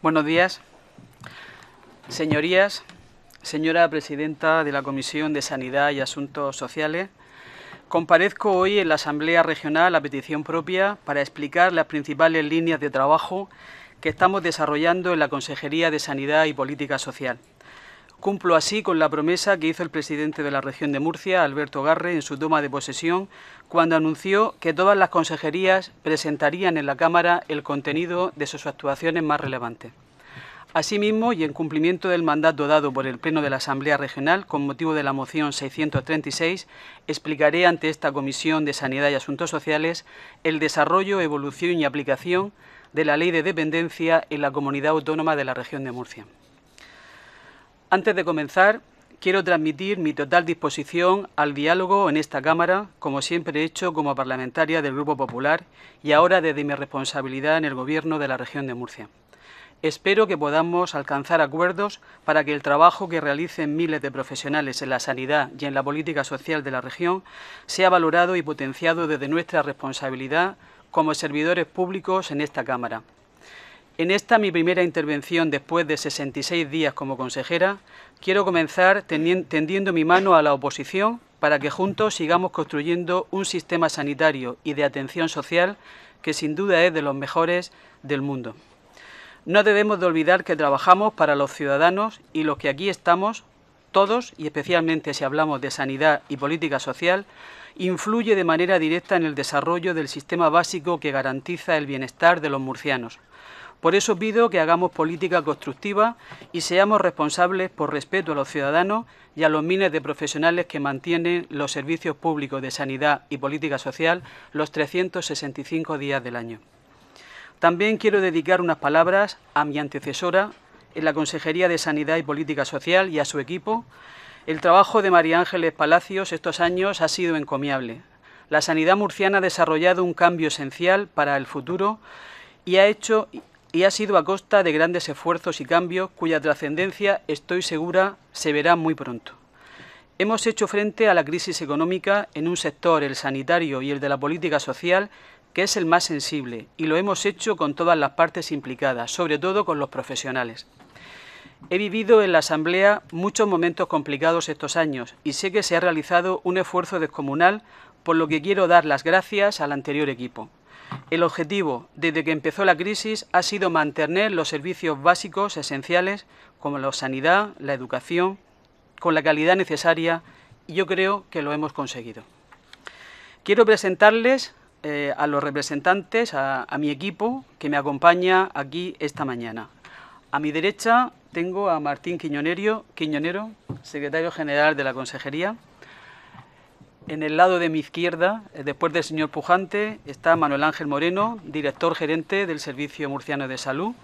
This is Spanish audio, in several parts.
Buenos días. Señorías, señora presidenta de la Comisión de Sanidad y Asuntos Sociales, comparezco hoy en la Asamblea Regional a petición propia para explicar las principales líneas de trabajo que estamos desarrollando en la Consejería de Sanidad y Política Social. Cumplo así con la promesa que hizo el presidente de la región de Murcia, Alberto Garre, en su toma de posesión, cuando anunció que todas las consejerías presentarían en la Cámara el contenido de sus actuaciones más relevantes. Asimismo, y en cumplimiento del mandato dado por el Pleno de la Asamblea Regional con motivo de la moción 636, explicaré ante esta Comisión de Sanidad y Asuntos Sociales el desarrollo, evolución y aplicación de la Ley de Dependencia en la Comunidad Autónoma de la Región de Murcia. Antes de comenzar, quiero transmitir mi total disposición al diálogo en esta Cámara, como siempre he hecho como parlamentaria del Grupo Popular y ahora desde mi responsabilidad en el Gobierno de la región de Murcia. Espero que podamos alcanzar acuerdos para que el trabajo que realicen miles de profesionales en la sanidad y en la política social de la región sea valorado y potenciado desde nuestra responsabilidad como servidores públicos en esta Cámara en esta mi primera intervención después de 66 días como consejera, quiero comenzar tendiendo mi mano a la oposición para que juntos sigamos construyendo un sistema sanitario y de atención social que sin duda es de los mejores del mundo. No debemos de olvidar que trabajamos para los ciudadanos y los que aquí estamos, todos, y especialmente si hablamos de sanidad y política social, influye de manera directa en el desarrollo del sistema básico que garantiza el bienestar de los murcianos. Por eso pido que hagamos política constructiva y seamos responsables por respeto a los ciudadanos y a los miles de profesionales que mantienen los servicios públicos de sanidad y política social los 365 días del año. También quiero dedicar unas palabras a mi antecesora en la Consejería de Sanidad y Política Social y a su equipo. El trabajo de María Ángeles Palacios estos años ha sido encomiable. La sanidad murciana ha desarrollado un cambio esencial para el futuro y ha hecho y ha sido a costa de grandes esfuerzos y cambios cuya trascendencia, estoy segura, se verá muy pronto. Hemos hecho frente a la crisis económica en un sector, el sanitario y el de la política social, que es el más sensible, y lo hemos hecho con todas las partes implicadas, sobre todo con los profesionales. He vivido en la Asamblea muchos momentos complicados estos años y sé que se ha realizado un esfuerzo descomunal, por lo que quiero dar las gracias al anterior equipo. El objetivo, desde que empezó la crisis, ha sido mantener los servicios básicos esenciales, como la sanidad, la educación, con la calidad necesaria, y yo creo que lo hemos conseguido. Quiero presentarles eh, a los representantes, a, mi equipo, que me acompaña aquí esta mañana. A mi derecha tengo a Martín Quiñonero secretario general de la Consejería. En el lado de mi izquierda, eh, después del señor Pujante, está Manuel Ángel Moreno, director gerente del Servicio Murciano de Salud.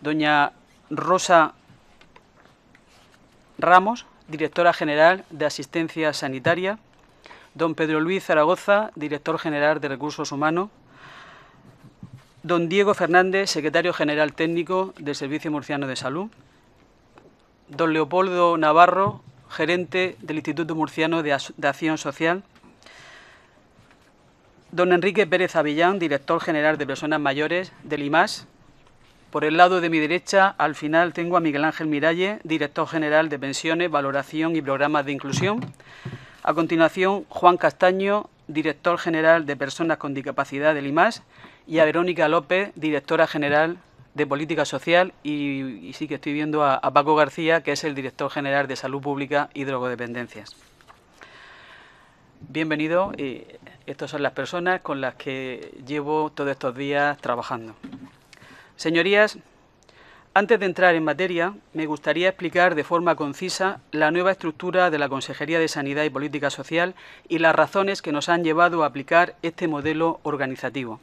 Doña Rosa Ramos, directora general de Asistencia Sanitaria. Don Pedro Luis Zaragoza, director general de Recursos Humanos. Don Diego Fernández, secretario general técnico del Servicio Murciano de Salud. Don Leopoldo Navarro, gerente del Instituto Murciano de, Acción Social, don Enrique Pérez Avillán, director general de Personas Mayores del IMAS. Por el lado de mi derecha, al final, tengo a Miguel Ángel Miralle, director general de Pensiones, Valoración y Programas de Inclusión. A continuación, Juan Castaño, director general de Personas con Discapacidad del IMAS, y a Verónica López, directora general de Política Social y, sí que estoy viendo a, Paco García, que es el director general de Salud Pública y Drogodependencias. Bienvenido, y estas son las personas con las que llevo todos estos días trabajando. Señorías, antes de entrar en materia, me gustaría explicar de forma concisa la nueva estructura de la Consejería de Sanidad y Política Social y las razones que nos han llevado a aplicar este modelo organizativo.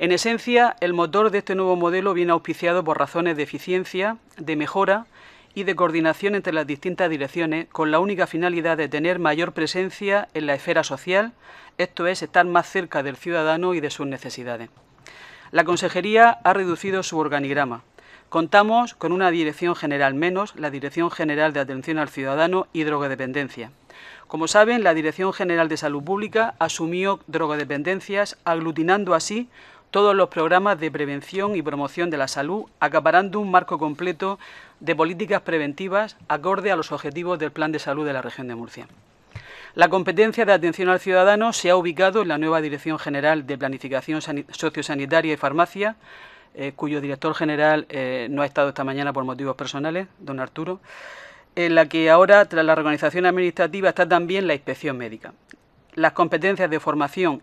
En esencia, el motor de este nuevo modelo viene auspiciado por razones de eficiencia, de mejora y de coordinación entre las distintas direcciones con la única finalidad de tener mayor presencia en la esfera social, esto es, estar más cerca del ciudadano y de sus necesidades. La Consejería ha reducido su organigrama. Contamos con una dirección general menos, la Dirección General de Atención al Ciudadano y Drogodependencia. Como saben, la Dirección General de Salud Pública asumió drogodependencias, aglutinando así todos los programas de prevención y promoción de la salud, acaparando un marco completo de políticas preventivas acorde a los objetivos del Plan de Salud de la Región de Murcia. La competencia de atención al ciudadano se ha ubicado en la nueva Dirección General de Planificación Sociosanitaria y Farmacia, eh, cuyo director general eh, no ha estado esta mañana por motivos personales, don Arturo, en la que ahora, tras la organización administrativa, está también la inspección médica. Las competencias de formación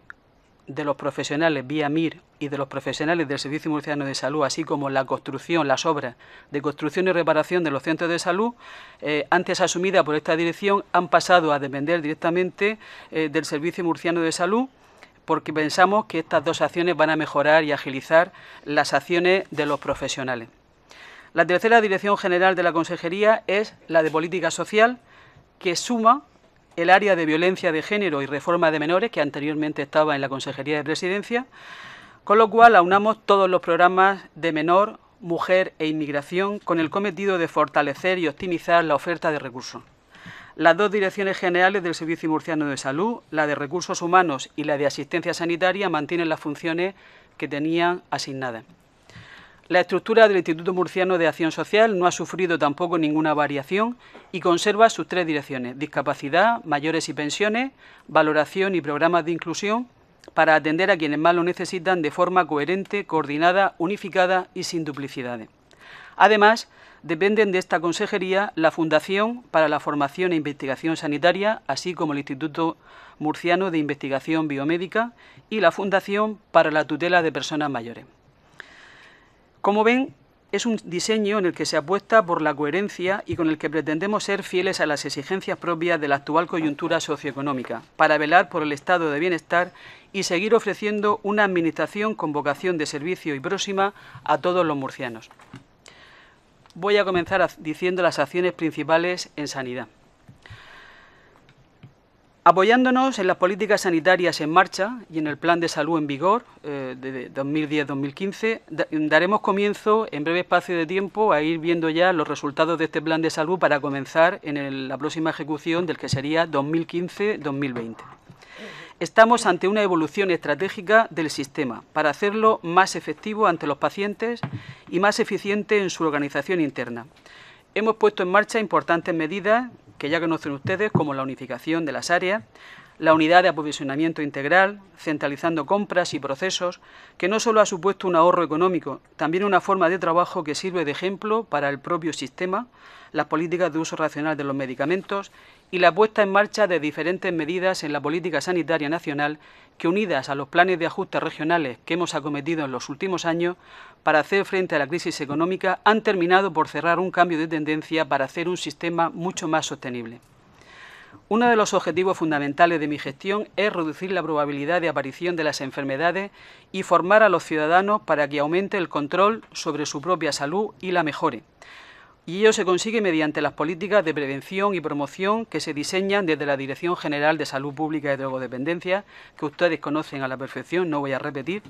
de los profesionales vía MIR y de los profesionales del Servicio Murciano de Salud, así como la construcción, las obras de construcción y reparación de los centros de salud, eh, antes asumidas por esta dirección, han pasado a depender directamente eh, del Servicio Murciano de Salud, porque pensamos que estas dos acciones van a mejorar y agilizar las acciones de los profesionales. La tercera dirección general de la Consejería es la de Política Social, que suma el área de violencia de género y reforma de menores, que anteriormente estaba en la Consejería de Presidencia, con lo cual aunamos todos los programas de menor, mujer e inmigración con el cometido de fortalecer y optimizar la oferta de recursos. Las dos direcciones generales del Servicio Murciano de Salud, la de Recursos Humanos y la de Asistencia Sanitaria, mantienen las funciones que tenían asignadas. La estructura del Instituto Murciano de Acción Social no ha sufrido tampoco ninguna variación y conserva sus tres direcciones, discapacidad, mayores y pensiones, valoración y programas de inclusión, para atender a quienes más lo necesitan de forma coherente, coordinada, unificada y sin duplicidades. Además, dependen de esta consejería la Fundación para la Formación e Investigación Sanitaria, así como el Instituto Murciano de Investigación Biomédica y la Fundación para la Tutela de Personas Mayores. Como ven, es un diseño en el que se apuesta por la coherencia y con el que pretendemos ser fieles a las exigencias propias de la actual coyuntura socioeconómica, para velar por el estado de bienestar y seguir ofreciendo una administración con vocación de servicio y próxima a todos los murcianos. Voy a comenzar diciendo las acciones principales en sanidad. Apoyándonos en las políticas sanitarias en marcha y en el plan de salud en vigor eh, de 2010-2015, daremos comienzo en breve espacio de tiempo a ir viendo ya los resultados de este plan de salud para comenzar en la próxima ejecución del que sería 2015-2020. Estamos ante una evolución estratégica del sistema para hacerlo más efectivo ante los pacientes y más eficiente en su organización interna. Hemos puesto en marcha importantes medidas que ya conocen ustedes como la unificación de las áreas, la unidad de aprovisionamiento integral, centralizando compras y procesos, que no solo ha supuesto un ahorro económico, también una forma de trabajo que sirve de ejemplo para el propio sistema, las políticas de uso racional de los medicamentos y la puesta en marcha de diferentes medidas en la política sanitaria nacional que unidas a los planes de ajuste regionales que hemos acometido en los últimos años para hacer frente a la crisis económica han terminado por cerrar un cambio de tendencia para hacer un sistema mucho más sostenible. Uno de los objetivos fundamentales de mi gestión es reducir la probabilidad de aparición de las enfermedades y formar a los ciudadanos para que aumente el control sobre su propia salud y la mejore. Y ello se consigue mediante las políticas de prevención y promoción que se diseñan desde la Dirección General de Salud Pública y Drogodependencia, que ustedes conocen a la perfección, no voy a repetir,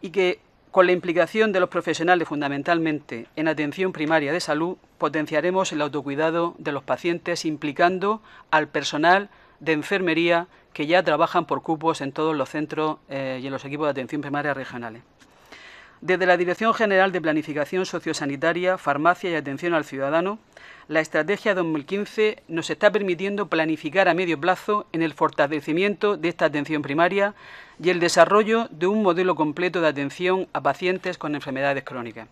y que con la implicación de los profesionales fundamentalmente en atención primaria de salud, potenciaremos el autocuidado de los pacientes implicando al personal de enfermería que ya trabajan por cupos en todos los centros eh, y en los equipos de atención primaria regionales. Desde la Dirección General de Planificación Sociosanitaria, Farmacia y Atención al Ciudadano, la Estrategia 2015 nos está permitiendo planificar a medio plazo en el fortalecimiento de esta atención primaria y el desarrollo de un modelo completo de atención a pacientes con enfermedades crónicas.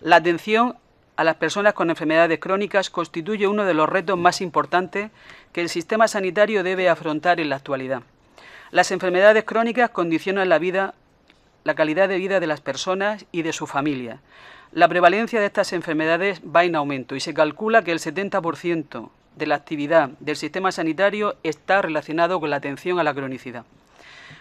La atención a las personas con enfermedades crónicas constituye uno de los retos más importantes que el sistema sanitario debe afrontar en la actualidad. Las enfermedades crónicas condicionan la vida la calidad de vida de las personas y de su familia. La prevalencia de estas enfermedades va en aumento y se calcula que el 70% de la actividad del sistema sanitario está relacionado con la atención a la cronicidad.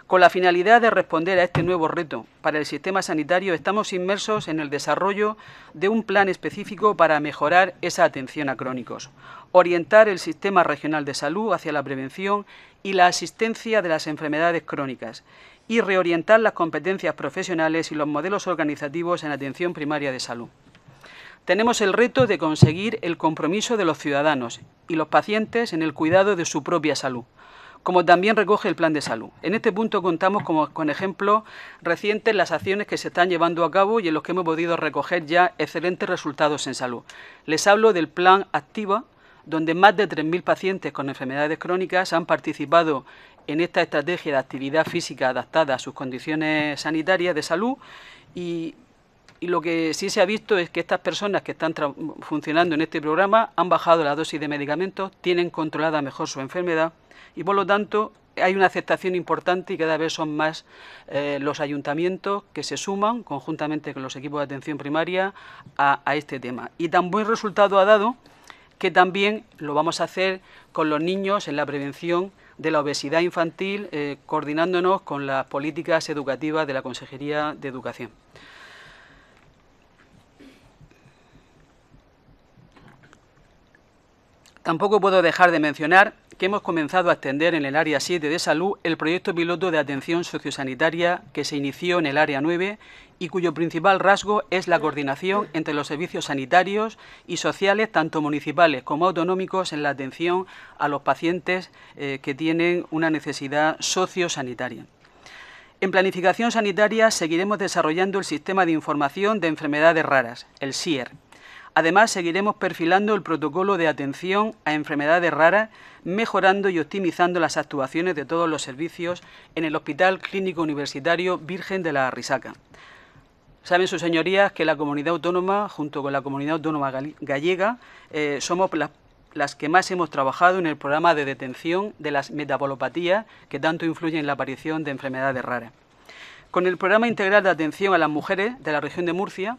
Con la finalidad de responder a este nuevo reto para el sistema sanitario, estamos inmersos en el desarrollo de un plan específico para mejorar esa atención a crónicos, orientar el sistema regional de salud hacia la prevención y la asistencia de las enfermedades crónicas y reorientar las competencias profesionales y los modelos organizativos en atención primaria de salud. Tenemos el reto de conseguir el compromiso de los ciudadanos y los pacientes en el cuidado de su propia salud, como también recoge el plan de salud. En este punto contamos con, ejemplos recientes las acciones que se están llevando a cabo y en los que hemos podido recoger ya excelentes resultados en salud. Les hablo del plan Activa, donde más de 3.000 pacientes con enfermedades crónicas han participado en esta estrategia de actividad física adaptada a sus condiciones sanitarias de salud y, lo que sí se ha visto es que estas personas que están funcionando en este programa han bajado la dosis de medicamentos, tienen controlada mejor su enfermedad y por lo tanto hay una aceptación importante y cada vez son más eh, los ayuntamientos que se suman conjuntamente con los equipos de atención primaria a este tema. Y tan buen resultado ha dado que también lo vamos a hacer con los niños en la prevención de la obesidad infantil, eh, coordinándonos con las políticas educativas de la Consejería de Educación. Tampoco puedo dejar de mencionar que hemos comenzado a extender en el área 7 de salud el proyecto piloto de atención sociosanitaria que se inició en el área 9 y cuyo principal rasgo es la coordinación entre los servicios sanitarios y sociales, tanto municipales como autonómicos, en la atención a los pacientes eh, que tienen una necesidad sociosanitaria. En planificación sanitaria seguiremos desarrollando el sistema de información de enfermedades raras, el SIER Además, seguiremos perfilando el protocolo de atención a enfermedades raras, mejorando y optimizando las actuaciones de todos los servicios en el Hospital Clínico Universitario Virgen de la Risaca. Saben sus señorías que la comunidad autónoma, junto con la comunidad autónoma gallega, eh, somos las que más hemos trabajado en el programa de detención de las metabolopatías, que tanto influyen en la aparición de enfermedades raras. Con el programa integral de atención a las mujeres de la región de Murcia,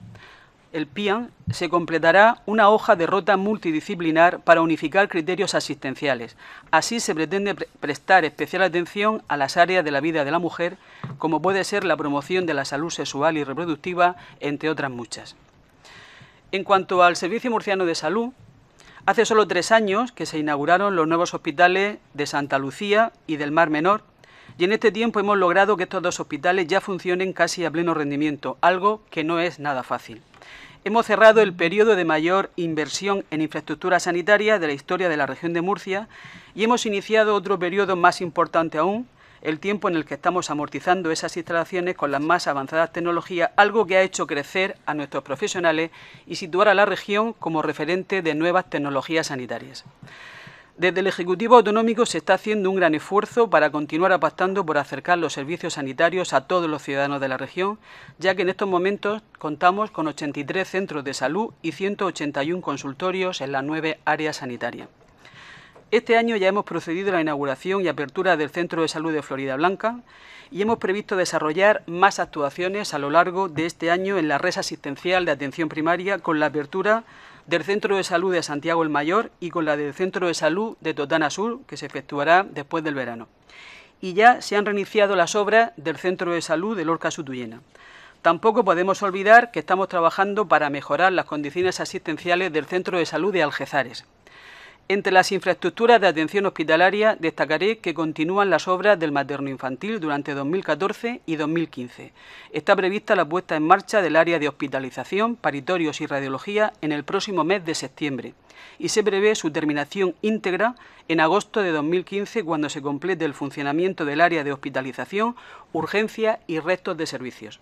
el PIAN, se completará una hoja de ruta multidisciplinar para unificar criterios asistenciales. Así se pretende prestar especial atención a las áreas de la vida de la mujer, como puede ser la promoción de la salud sexual y reproductiva, entre otras muchas. En cuanto al Servicio Murciano de Salud, hace solo tres años que se inauguraron los nuevos hospitales de Santa Lucía y del Mar Menor, y en este tiempo hemos logrado que estos dos hospitales ya funcionen casi a pleno rendimiento, algo que no es nada fácil. Hemos cerrado el periodo de mayor inversión en infraestructura sanitaria de la historia de la región de Murcia y hemos iniciado otro periodo más importante aún, el tiempo en el que estamos amortizando esas instalaciones con las más avanzadas tecnologías, algo que ha hecho crecer a nuestros profesionales y situar a la región como referente de nuevas tecnologías sanitarias. Desde el Ejecutivo Autonómico se está haciendo un gran esfuerzo para continuar apostando por acercar los servicios sanitarios a todos los ciudadanos de la región, ya que en estos momentos contamos con 83 centros de salud y 181 consultorios en las nueve áreas sanitarias. Este año ya hemos procedido a la inauguración y apertura del Centro de Salud de Florida Blanca y hemos previsto desarrollar más actuaciones a lo largo de este año en la red asistencial de atención primaria con la apertura del Centro de Salud de Santiago el Mayor y con la del Centro de Salud de Totana Sur, que se efectuará después del verano. Y ya se han reiniciado las obras del Centro de Salud de Lorca Sutuyena. Tampoco podemos olvidar que estamos trabajando para mejorar las condiciones asistenciales del Centro de Salud de Algezares. Entre las infraestructuras de atención hospitalaria destacaré que continúan las obras del materno infantil durante 2014 y 2015. Está prevista la puesta en marcha del área de hospitalización, paritorios y radiología en el próximo mes de septiembre y se prevé su terminación íntegra en agosto de 2015 cuando se complete el funcionamiento del área de hospitalización, urgencia y restos de servicios.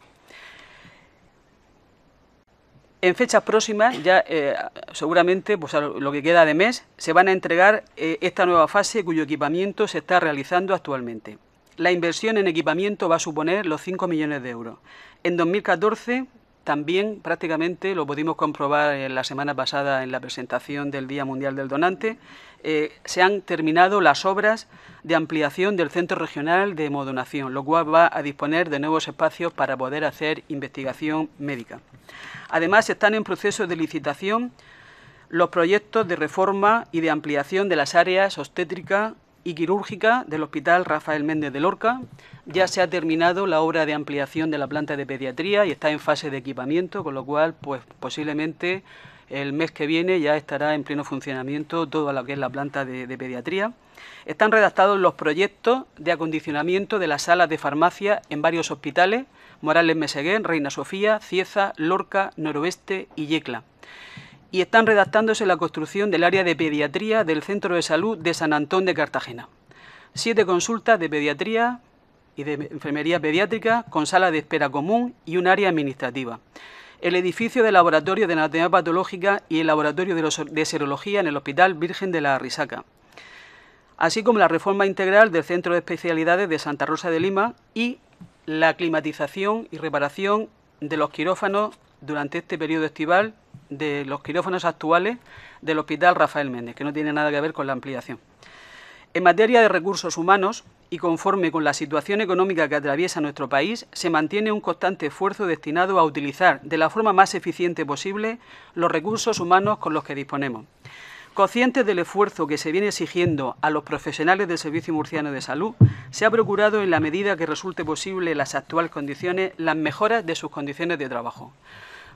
En fechas próximas, ya eh, seguramente, pues lo que queda de mes, se van a entregar eh, esta nueva fase cuyo equipamiento se está realizando actualmente. La inversión en equipamiento va a suponer los 5 millones de euros. En 2014 también prácticamente lo pudimos comprobar en eh, la semana pasada en la presentación del Día Mundial del Donante. Eh, se han terminado las obras de ampliación del Centro Regional de Hemodonación, lo cual va a disponer de nuevos espacios para poder hacer investigación médica. Además, están en proceso de licitación los proyectos de reforma y de ampliación de las áreas obstétricas y quirúrgica del Hospital Rafael Méndez de Lorca. Ya se ha terminado la obra de ampliación de la planta de pediatría y está en fase de equipamiento, con lo cual, pues posiblemente el mes que viene ya estará en pleno funcionamiento todo lo que es la planta de, de pediatría. Están redactados los proyectos de acondicionamiento de las salas de farmacia en varios hospitales, Morales Meseguén, Reina Sofía, Cieza, Lorca, Noroeste y Yecla y están redactándose la construcción del área de pediatría del Centro de Salud de San Antón de Cartagena. Siete consultas de pediatría y de enfermería pediátrica con sala de espera común y un área administrativa. El edificio del laboratorio de anatomía patológica y el laboratorio de serología en el Hospital Virgen de la Risaca, así como la reforma integral del Centro de Especialidades de Santa Rosa de Lima y la climatización y reparación de los quirófanos durante este periodo estival de los quirófanos actuales del Hospital Rafael Méndez, que no tiene nada que ver con la ampliación. En materia de recursos humanos, y conforme con la situación económica que atraviesa nuestro país, se mantiene un constante esfuerzo destinado a utilizar de la forma más eficiente posible los recursos humanos con los que disponemos. Conscientes del esfuerzo que se viene exigiendo a los profesionales del Servicio Murciano de Salud, se ha procurado en la medida que resulte posible en las actuales condiciones las mejoras de sus condiciones de trabajo.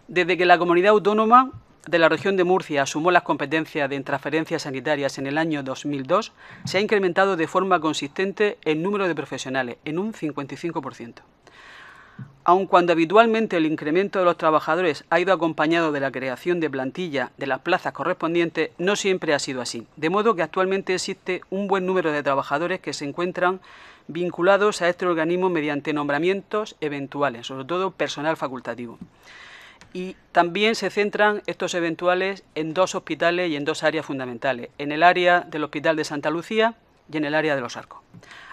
Desde que la comunidad autónoma de la región de Murcia asumió las competencias de transferencias sanitarias en el año 2002, se ha incrementado de forma consistente el número de profesionales, en un 55%. Aun cuando habitualmente el incremento de los trabajadores ha ido acompañado de la creación de plantilla de las plazas correspondientes, no siempre ha sido así. De modo que actualmente existe un buen número de trabajadores que se encuentran vinculados a este organismo mediante nombramientos eventuales, sobre todo personal facultativo. Y también se centran estos eventuales en dos hospitales y en dos áreas fundamentales, en el área del Hospital de Santa Lucía y en el área de los arcos.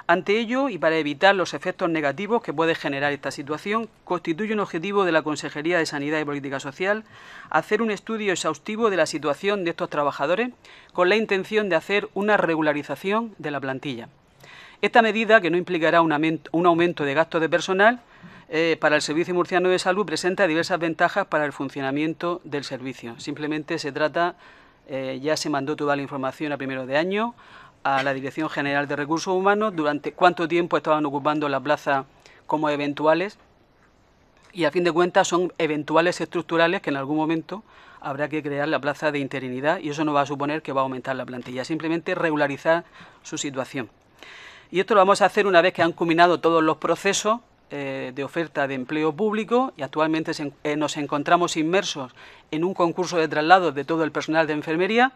Ante ello, y para evitar los efectos negativos que puede generar esta situación, constituye un objetivo de la Consejería de Sanidad y Política Social hacer un estudio exhaustivo de la situación de estos trabajadores con la intención de hacer una regularización de la plantilla. Esta medida, que no implicará un aumento de gastos de personal, eh, para el Servicio Murciano de Salud presenta diversas ventajas para el funcionamiento del servicio. Simplemente se trata, eh, ya se mandó toda la información a primero de año a la Dirección General de Recursos Humanos durante cuánto tiempo estaban ocupando la plaza como eventuales y a fin de cuentas son eventuales estructurales que en algún momento habrá que crear la plaza de interinidad y eso no va a suponer que va a aumentar la plantilla, simplemente regularizar su situación. Y esto lo vamos a hacer una vez que han culminado todos los procesos eh, de oferta de empleo público y actualmente eh, nos encontramos inmersos en un concurso de traslado de todo el personal de enfermería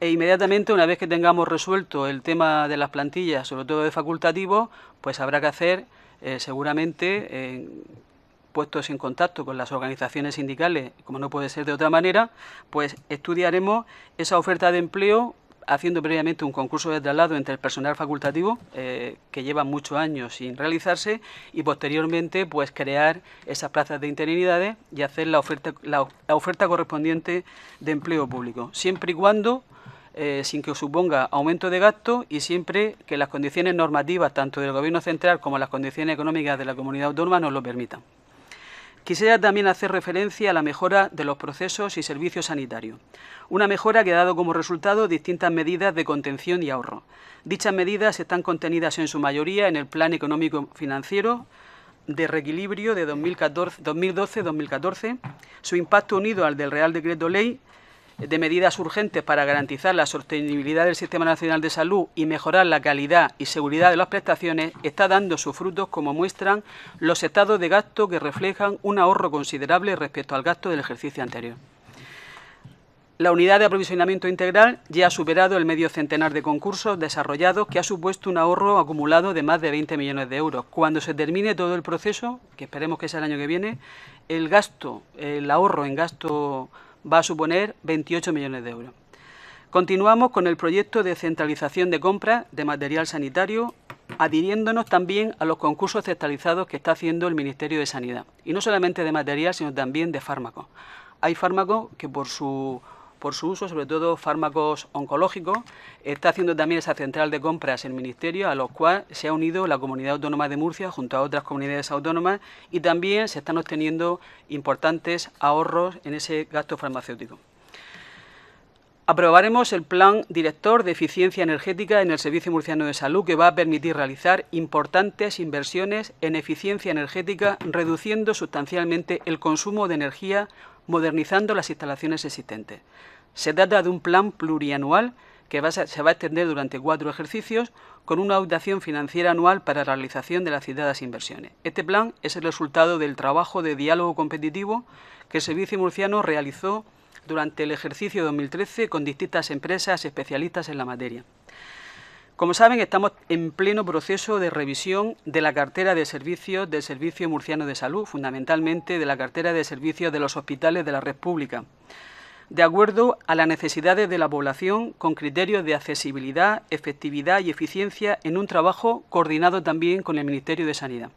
e inmediatamente una vez que tengamos resuelto el tema de las plantillas, sobre todo de facultativos, pues habrá que hacer eh, seguramente puestos en contacto con las organizaciones sindicales, como no puede ser de otra manera, pues estudiaremos esa oferta de empleo haciendo previamente un concurso de traslado entre el personal facultativo, eh, que lleva muchos años sin realizarse, y posteriormente pues crear esas plazas de interinidades y hacer la oferta, la, oferta correspondiente de empleo público, siempre y cuando eh, sin que suponga aumento de gasto y siempre que las condiciones normativas tanto del Gobierno central como las condiciones económicas de la comunidad autónoma nos lo permitan. Quisiera también hacer referencia a la mejora de los procesos y servicios sanitarios, una mejora que ha dado como resultado distintas medidas de contención y ahorro. Dichas medidas están contenidas en su mayoría en el Plan Económico Financiero de Reequilibrio de 2012-2014, su impacto unido al del Real Decreto Ley de medidas urgentes para garantizar la sostenibilidad del Sistema Nacional de Salud y mejorar la calidad y seguridad de las prestaciones está dando sus frutos como muestran los estados de gasto que reflejan un ahorro considerable respecto al gasto del ejercicio anterior. La unidad de aprovisionamiento integral ya ha superado el medio centenar de concursos desarrollados, que ha supuesto un ahorro acumulado de más de 20 millones de euros. Cuando se termine todo el proceso, que esperemos que sea el año que viene, el gasto, el ahorro en gasto va a suponer 28 millones de euros. Continuamos con el proyecto de centralización de compras de material sanitario, adhiriéndonos también a los concursos centralizados que está haciendo el Ministerio de Sanidad, y no solamente de material, sino también de fármacos. Hay fármacos que por su por su uso, sobre todo fármacos oncológicos. Está haciendo también esa central de compras el Ministerio, a los cuales se ha unido la Comunidad Autónoma de Murcia junto a otras comunidades autónomas y también se están obteniendo importantes ahorros en ese gasto farmacéutico. Aprobaremos el Plan Director de Eficiencia Energética en el Servicio Murciano de Salud, que va a permitir realizar importantes inversiones en eficiencia energética, reduciendo sustancialmente el consumo de energía, modernizando las instalaciones existentes. Se trata de un plan plurianual que se va a extender durante cuatro ejercicios con una audición financiera anual para la realización de las citadas inversiones. Este plan es el resultado del trabajo de diálogo competitivo que el Servicio Murciano realizó durante el ejercicio 2013 con distintas empresas especialistas en la materia. Como saben, estamos en pleno proceso de revisión de la cartera de servicios del Servicio Murciano de Salud, fundamentalmente de la cartera de servicios de los hospitales de la República de acuerdo a las necesidades de la población con criterios de accesibilidad, efectividad y eficiencia en un trabajo coordinado también con el Ministerio de Sanidad.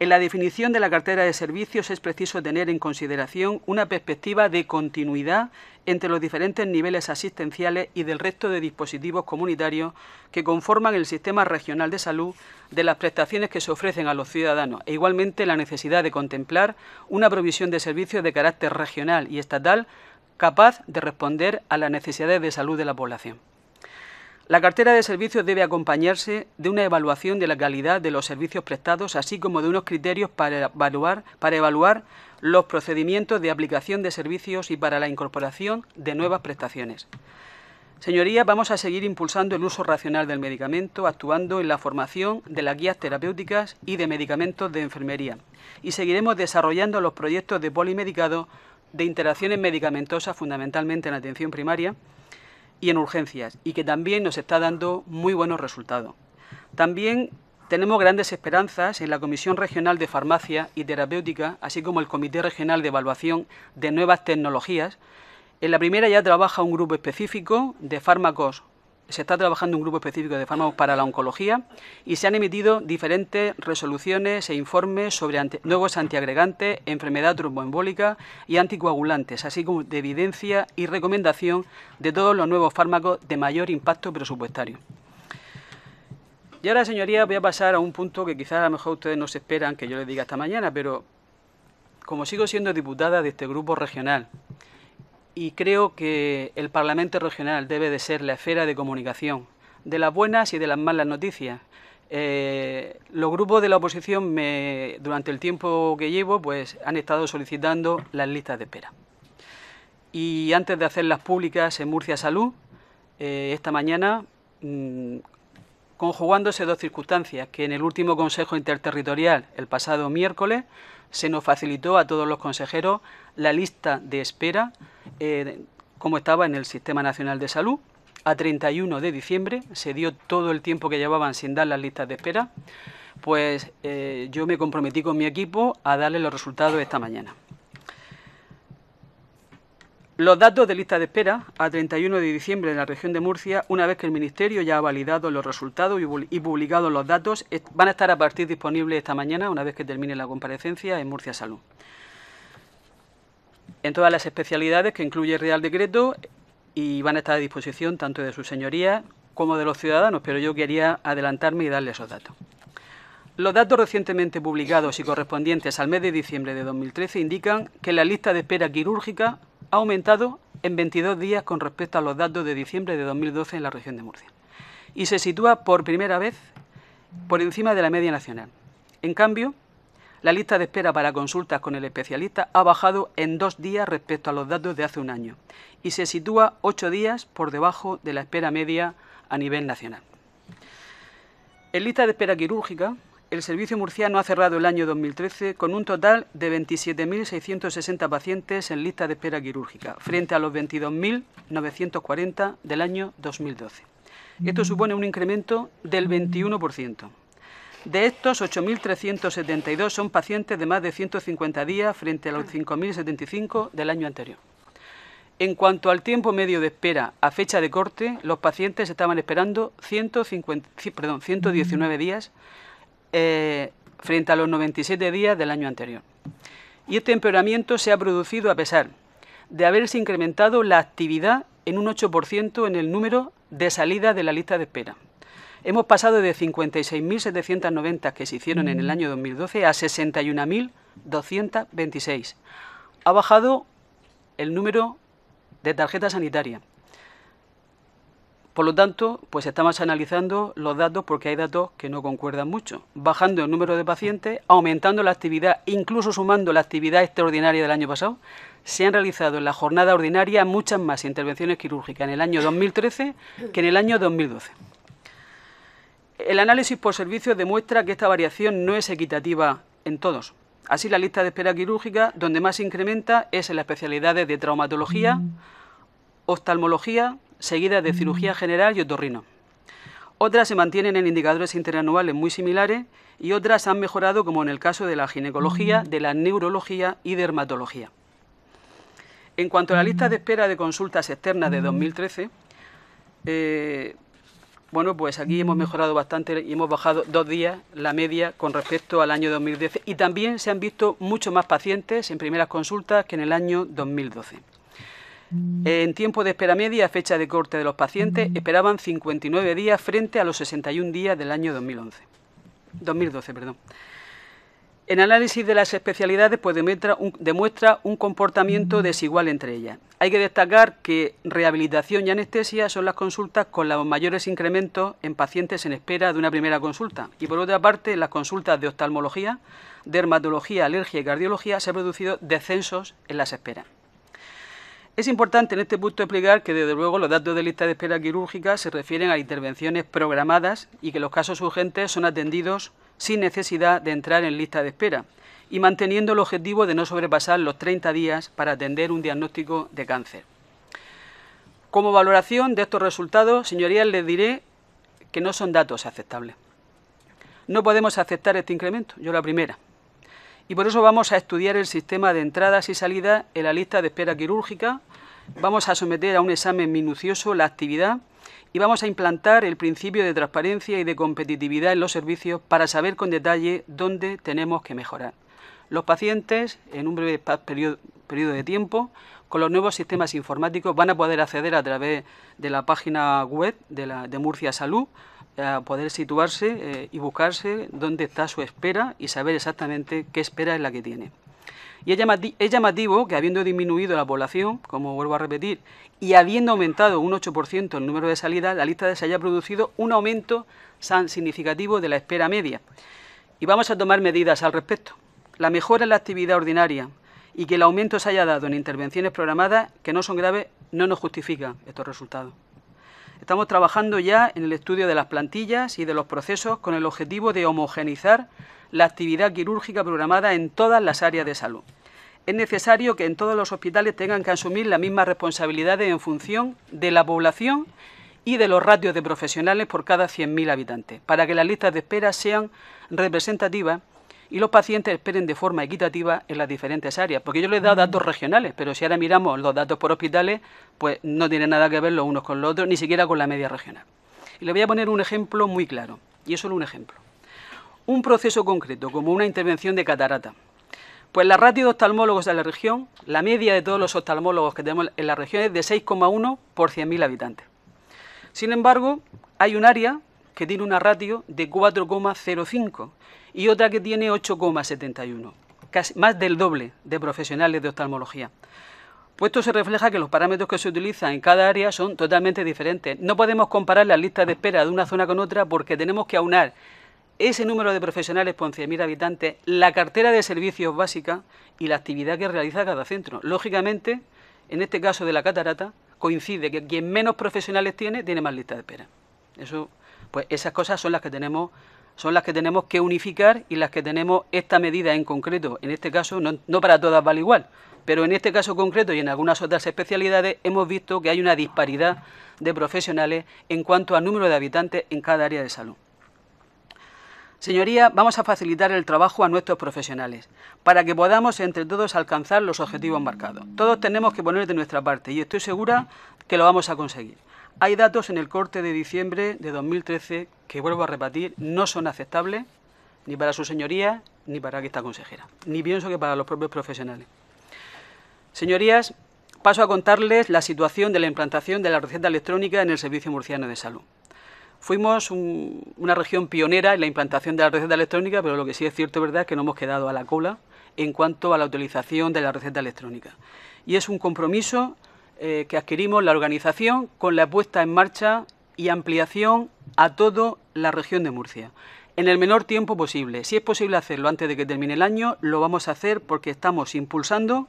En la definición de la cartera de servicios es preciso tener en consideración una perspectiva de continuidad entre los diferentes niveles asistenciales y del resto de dispositivos comunitarios que conforman el sistema regional de salud de las prestaciones que se ofrecen a los ciudadanos e igualmente la necesidad de contemplar una provisión de servicios de carácter regional y estatal capaz de responder a las necesidades de salud de la población. La cartera de servicios debe acompañarse de una evaluación de la calidad de los servicios prestados, así como de unos criterios para evaluar, para evaluar los procedimientos de aplicación de servicios y para la incorporación de nuevas prestaciones. Señorías, vamos a seguir impulsando el uso racional del medicamento, actuando en la formación de las guías terapéuticas y de medicamentos de enfermería, y seguiremos desarrollando los proyectos de polimedicado de interacciones medicamentosas, fundamentalmente en atención primaria y en urgencias, y que también nos está dando muy buenos resultados. También tenemos grandes esperanzas en la Comisión Regional de Farmacia y Terapéutica, así como el Comité Regional de Evaluación de Nuevas Tecnologías. En la primera ya trabaja un grupo específico de fármacos se está trabajando un grupo específico de fármacos para la oncología y se han emitido diferentes resoluciones e informes sobre nuevos antiagregantes, enfermedad tromboembólica y anticoagulantes, así como de evidencia y recomendación de todos los nuevos fármacos de mayor impacto presupuestario. Y ahora, señorías, voy a pasar a un punto que quizás a lo mejor ustedes no se esperan que yo les diga esta mañana, pero como sigo siendo diputada de este grupo regional y creo que el Parlamento Regional debe de ser la esfera de comunicación de las buenas y de las malas noticias. Eh, los grupos de la oposición durante el tiempo que llevo pues, han estado solicitando las listas de espera. Y antes de hacerlas públicas en Murcia Salud, eh, esta mañana, mm, conjugándose dos circunstancias que en el último Consejo Interterritorial, el pasado miércoles, se nos facilitó a todos los consejeros la lista de espera, eh, como estaba en el Sistema Nacional de Salud. A 31 de diciembre se dio todo el tiempo que llevaban sin dar las listas de espera. Pues eh, yo me comprometí con mi equipo a darle los resultados esta mañana. Los datos de lista de espera a 31 de diciembre en la región de Murcia, una vez que el Ministerio ya ha validado los resultados y publicado los datos, van a estar a partir disponibles esta mañana, una vez que termine la comparecencia en Murcia Salud. En todas las especialidades que incluye el Real Decreto eh, y van a estar a disposición tanto de su señoría como de los ciudadanos, pero yo quería adelantarme y darle esos datos. Los datos recientemente publicados y correspondientes al mes de diciembre de 2013 indican que la lista de espera quirúrgica ha aumentado en 22 días con respecto a los datos de diciembre de 2012 en la región de Murcia y se sitúa por primera vez por encima de la media nacional. En cambio, la lista de espera para consultas con el especialista ha bajado en dos días respecto a los datos de hace un año y se sitúa ocho días por debajo de la espera media a nivel nacional. En lista de espera quirúrgica, el Servicio Murciano ha cerrado el año 2013 con un total de 27.660 pacientes en lista de espera quirúrgica, frente a los 22.940 del año 2012. Esto supone un incremento del 21%. De estos, 8.372 son pacientes de más de 150 días frente a los 5.075 del año anterior. En cuanto al tiempo medio de espera a fecha de corte, los pacientes estaban esperando 119 días eh, frente a los 97 días del año anterior. Y este empeoramiento se ha producido a pesar de haberse incrementado la actividad en un 8% en el número de salidas de la lista de espera. Hemos pasado de 56.790 que se hicieron en el año 2012 a 61.226. Ha bajado el número de tarjetas sanitarias, por lo tanto, pues estamos analizando los datos porque hay datos que no concuerdan mucho, bajando el número de pacientes, aumentando la actividad, incluso sumando la actividad extraordinaria del año pasado. Se han realizado en la jornada ordinaria muchas más intervenciones quirúrgicas en el año 2013 que en el año 2012. El análisis por servicios demuestra que esta variación no es equitativa en todos. Así, la lista de espera quirúrgica, donde más se incrementa, es en las especialidades de traumatología, oftalmología, seguida de cirugía mm. general y otorrino. Otras se mantienen en indicadores interanuales muy similares y otras han mejorado, como en el caso de la ginecología, mm. de la neurología y dermatología. En cuanto a la lista de mm. espera de consultas externas de 2013, eh, bueno, pues aquí hemos mejorado bastante y hemos bajado dos días la media con respecto al año 2010 y también se han visto mucho más pacientes en primeras consultas que en el año 2012. En tiempo de espera media, fecha de corte de los pacientes, mm. esperaban 59 días frente a los 61 días del año 2011. 2012. Perdón. En análisis de las especialidades pues demuestra demuestra un comportamiento mm. desigual entre ellas. Hay que destacar que rehabilitación y anestesia son las consultas con los mayores incrementos en pacientes en espera de una primera consulta. Y por otra parte, en las consultas de oftalmología, dermatología, alergia y cardiología se han producido descensos en las esperas. Es importante en este punto explicar que, desde luego, los datos de lista de espera quirúrgica se refieren a intervenciones programadas y que los casos urgentes son atendidos sin necesidad de entrar en lista de espera y manteniendo el objetivo de no sobrepasar los 30 días para atender un diagnóstico de cáncer. Como valoración de estos resultados, señorías, les diré que no son datos aceptables. No podemos aceptar este incremento, yo la primera y por eso vamos a estudiar el sistema de entradas y salidas en la lista de espera quirúrgica, vamos a someter a un examen minucioso la actividad y vamos a implantar el principio de transparencia y de competitividad en los servicios para saber con detalle dónde tenemos que mejorar. Los pacientes, en un breve periodo, de tiempo, con los nuevos sistemas informáticos van a poder acceder a través de la página web de Murcia Salud a poder situarse eh, y buscarse dónde está su espera y saber exactamente qué espera es la que tiene. Y es, llamativo que habiendo disminuido la población, como vuelvo a repetir, y habiendo aumentado un 8% el número de salidas, la lista de se haya producido un aumento significativo de la espera media. Y vamos a tomar medidas al respecto. La mejora en la actividad ordinaria y que el aumento se haya dado en intervenciones programadas que no son graves no nos justifica estos resultados. Estamos trabajando ya en el estudio de las plantillas y de los procesos con el objetivo de homogeneizar la actividad quirúrgica programada en todas las áreas de salud. Es necesario que en todos los hospitales tengan que asumir las mismas responsabilidades en función de la población y de los ratios de profesionales por cada 100.000 habitantes, para que las listas de espera sean representativas y los pacientes esperen de forma equitativa en las diferentes áreas. Porque yo les he dado datos mm. regionales, pero si ahora miramos los datos por hospitales, pues no tiene nada que ver los unos con los otros, ni siquiera con la media regional. Y le voy a poner un ejemplo muy claro, y es solo un ejemplo. Un proceso concreto, como una intervención de catarata. Pues la ratio de oftalmólogos de la región, la media de todos los oftalmólogos que tenemos en la región es de 6,1 por 100.000 habitantes. Sin embargo, hay un área que tiene una ratio de 4,05 y otra que tiene 8,71, casi más del doble de profesionales de oftalmología. Pues esto se refleja que los parámetros que se utilizan en cada área son totalmente diferentes. No podemos comparar las listas de espera de una zona con otra porque tenemos que aunar ese número de profesionales por 100.000 habitantes, la cartera de servicios básica y la actividad que realiza cada centro. Lógicamente, en este caso de la catarata, coincide que quien menos profesionales tiene, tiene más lista de espera. Eso pues esas cosas son las que tenemos son las que tenemos que unificar y las que tenemos esta medida en concreto. En este caso, no, no para todas vale igual, pero en este caso concreto y en algunas otras especialidades hemos visto que hay una disparidad de profesionales en cuanto al número de habitantes en cada área de salud. Señorías, vamos a facilitar el trabajo a nuestros profesionales para que podamos entre todos alcanzar los objetivos marcados. Todos tenemos que poner de nuestra parte y estoy segura que lo vamos a conseguir. Hay datos en el corte de diciembre de 2013 que, vuelvo a repetir, no son aceptables ni para su señoría ni para esta consejera, ni pienso que para los propios profesionales. Señorías, paso a contarles la situación de la implantación de la receta electrónica en el Servicio Murciano de Salud. Fuimos una región pionera en la implantación de la receta electrónica, pero lo que sí es cierto verdad es que no hemos quedado a la cola en cuanto a la utilización de la receta electrónica. Y es un compromiso eh, que adquirimos la organización con la puesta en marcha y ampliación a toda la región de Murcia. En el menor tiempo posible. Si es posible hacerlo antes de que termine el año, lo vamos a hacer porque estamos impulsando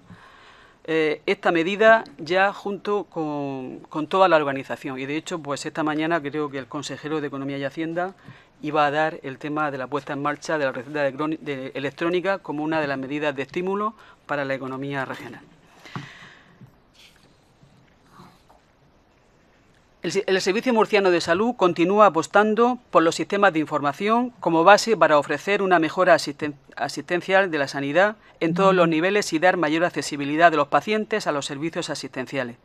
eh, esta medida ya junto con, toda la organización. Y de hecho, pues esta mañana creo que el consejero de Economía y Hacienda iba a dar el tema de la puesta en marcha de la receta electrónica como una de las medidas de estímulo para la economía regional. El, Servicio Murciano de Salud continúa apostando por los sistemas de información como base para ofrecer una mejora asistencial de la sanidad en todos los niveles y dar mayor accesibilidad de los pacientes a los servicios asistenciales.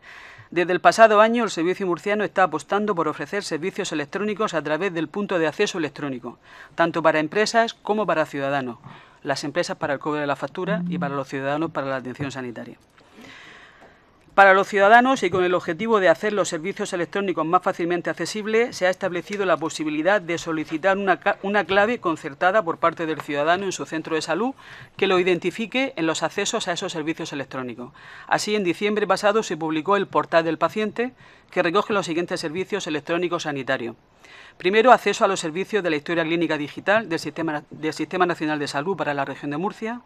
Desde el pasado año, el Servicio Murciano está apostando por ofrecer servicios electrónicos a través del punto de acceso electrónico, tanto para empresas como para ciudadanos. Las empresas para el cobro de la factura y para los ciudadanos para la atención sanitaria. Para los ciudadanos y con el objetivo de hacer los servicios electrónicos más fácilmente accesibles, se ha establecido la posibilidad de solicitar una, clave concertada por parte del ciudadano en su centro de salud que lo identifique en los accesos a esos servicios electrónicos. Así, en diciembre pasado se publicó el portal del paciente que recoge los siguientes servicios electrónicos sanitarios. Primero, acceso a los servicios de la historia clínica digital del Sistema Nacional de Salud para la región de Murcia.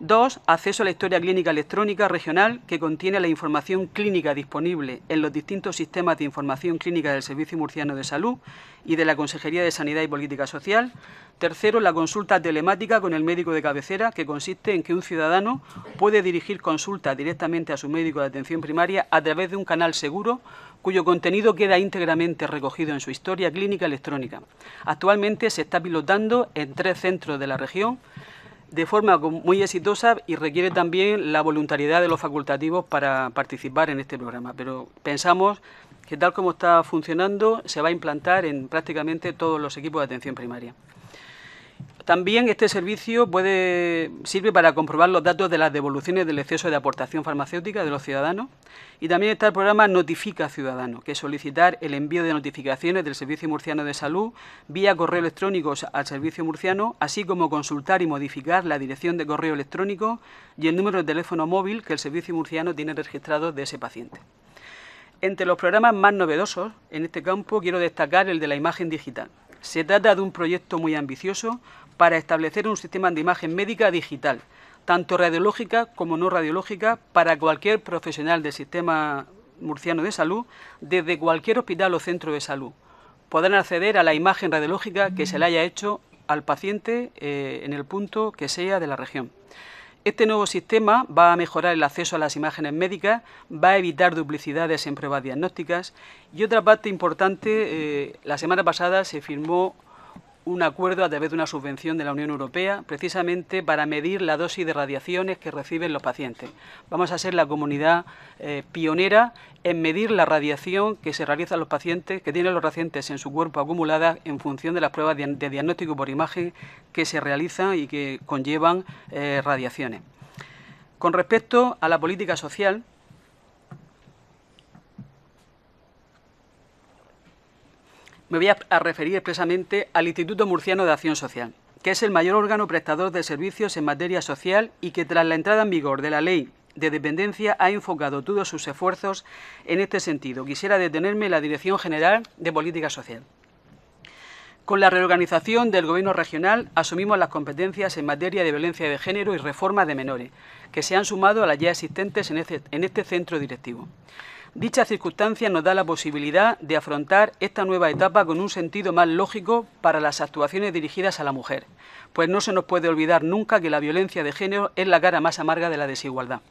Dos, Acceso a la historia clínica electrónica regional que contiene la información clínica disponible en los distintos sistemas de información clínica del Servicio Murciano de Salud y de la Consejería de Sanidad y Política Social. Tercero, la consulta telemática con el médico de cabecera, que consiste en que un ciudadano puede dirigir consulta directamente a su médico de atención primaria a través de un canal seguro cuyo contenido queda íntegramente recogido en su historia clínica electrónica. Actualmente se está pilotando en tres centros de la región de forma muy exitosa y requiere también la voluntariedad de los facultativos para participar en este programa. Pero pensamos que tal como está funcionando se va a implantar en prácticamente todos los equipos de atención primaria. También este servicio puede, sirve para comprobar los datos de las devoluciones del exceso de aportación farmacéutica de los ciudadanos y también está el programa Notifica Ciudadano, que es solicitar el envío de notificaciones del Servicio Murciano de Salud vía correo electrónico al Servicio Murciano, así como consultar y modificar la dirección de correo electrónico y el número de teléfono móvil que el Servicio Murciano tiene registrado de ese paciente. Entre los programas más novedosos en este campo quiero destacar el de la imagen digital. Se trata de un proyecto muy ambicioso para establecer un sistema de imagen médica digital tanto radiológica como no radiológica, para cualquier profesional del sistema murciano de salud, desde cualquier hospital o centro de salud. Podrán acceder a la imagen radiológica que se le haya hecho al paciente eh, en el punto que sea de la región. Este nuevo sistema va a mejorar el acceso a las imágenes médicas, va a evitar duplicidades en pruebas diagnósticas y otra parte importante, eh, la semana pasada se firmó un acuerdo a través de una subvención de la Unión Europea precisamente para medir la dosis de radiaciones que reciben los pacientes. Vamos a ser la comunidad eh, pionera en medir la radiación que se realiza a los pacientes, que tienen los pacientes en su cuerpo acumulada en función de las pruebas de diagnóstico por imagen que se realizan y que conllevan eh, radiaciones. Con respecto a la política social, me voy a, referir expresamente al Instituto Murciano de Acción Social, que es el mayor órgano prestador de servicios en materia social y que tras la entrada en vigor de la ley de dependencia ha enfocado todos sus esfuerzos en este sentido. Quisiera detenerme en la Dirección General de Política Social. Con la reorganización del Gobierno regional asumimos las competencias en materia de violencia de género y reforma de menores, que se han sumado a las ya existentes en este, este centro directivo. Dicha circunstancia nos da la posibilidad de afrontar esta nueva etapa con un sentido más lógico para las actuaciones dirigidas a la mujer, pues no se nos puede olvidar nunca que la violencia de género es la cara más amarga de la desigualdad.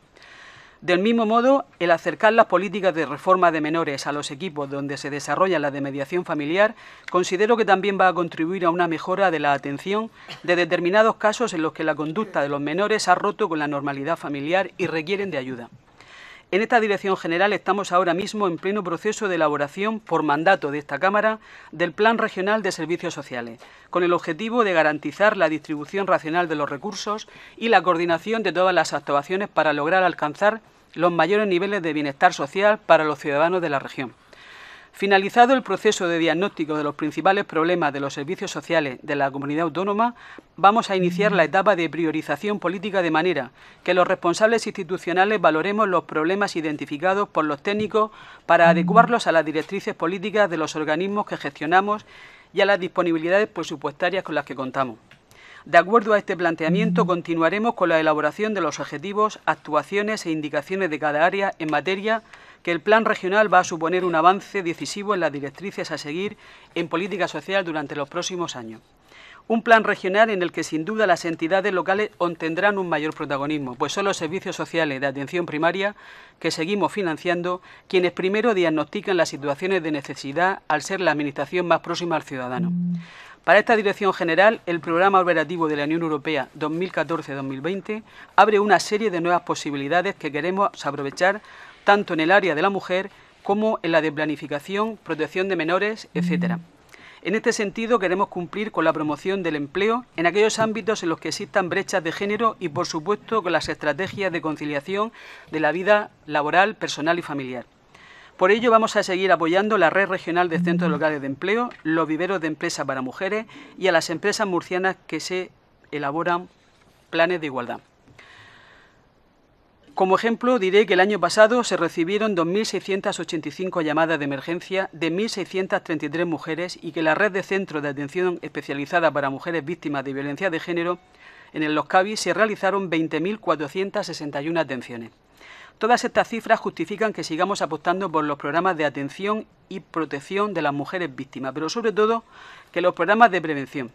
Del mismo modo, el acercar las políticas de reforma de menores a los equipos donde se desarrolla la de mediación familiar, considero que también va a contribuir a una mejora de la atención de determinados casos en los que la conducta de los menores ha roto con la normalidad familiar y requieren de ayuda. En esta Dirección General estamos ahora mismo en pleno proceso de elaboración, por mandato de esta Cámara, del Plan Regional de Servicios Sociales, con el objetivo de garantizar la distribución racional de los recursos y la coordinación de todas las actuaciones para lograr alcanzar los mayores niveles de bienestar social para los ciudadanos de la región. Finalizado el proceso de diagnóstico de los principales problemas de los servicios sociales de la comunidad autónoma, vamos a iniciar la etapa de priorización política de manera que los responsables institucionales valoremos los problemas identificados por los técnicos para adecuarlos a las directrices políticas de los organismos que gestionamos y a las disponibilidades presupuestarias con las que contamos. De acuerdo a este planteamiento, continuaremos con la elaboración de los objetivos, actuaciones e indicaciones de cada área en materia de que el Plan Regional va a suponer un avance decisivo en las directrices a seguir en política social durante los próximos años. Un plan regional en el que sin duda las entidades locales obtendrán un mayor protagonismo, pues son los servicios sociales de atención primaria que seguimos financiando quienes primero diagnostican las situaciones de necesidad al ser la administración más próxima al ciudadano. Para esta dirección general, el programa operativo de la Unión Europea 2014-2020 abre una serie de nuevas posibilidades que queremos aprovechar tanto en el área de la mujer como en la de planificación, protección de menores, etc. En este sentido, queremos cumplir con la promoción del empleo en aquellos ámbitos en los que existan brechas de género y, por supuesto, con las estrategias de conciliación de la vida laboral, personal y familiar. Por ello, vamos a seguir apoyando la red regional de centros locales de empleo, los viveros de empresa para mujeres y a las empresas murcianas que se elaboran planes de igualdad. Como ejemplo, diré que el año pasado se recibieron 2.685 llamadas de emergencia de 1.633 mujeres y que la red de centros de atención especializada para mujeres víctimas de violencia de género en el Los Cabis se realizaron 20.461 atenciones. Todas estas cifras justifican que sigamos apostando por los programas de atención y protección de las mujeres víctimas, pero sobre todo que los programas de prevención,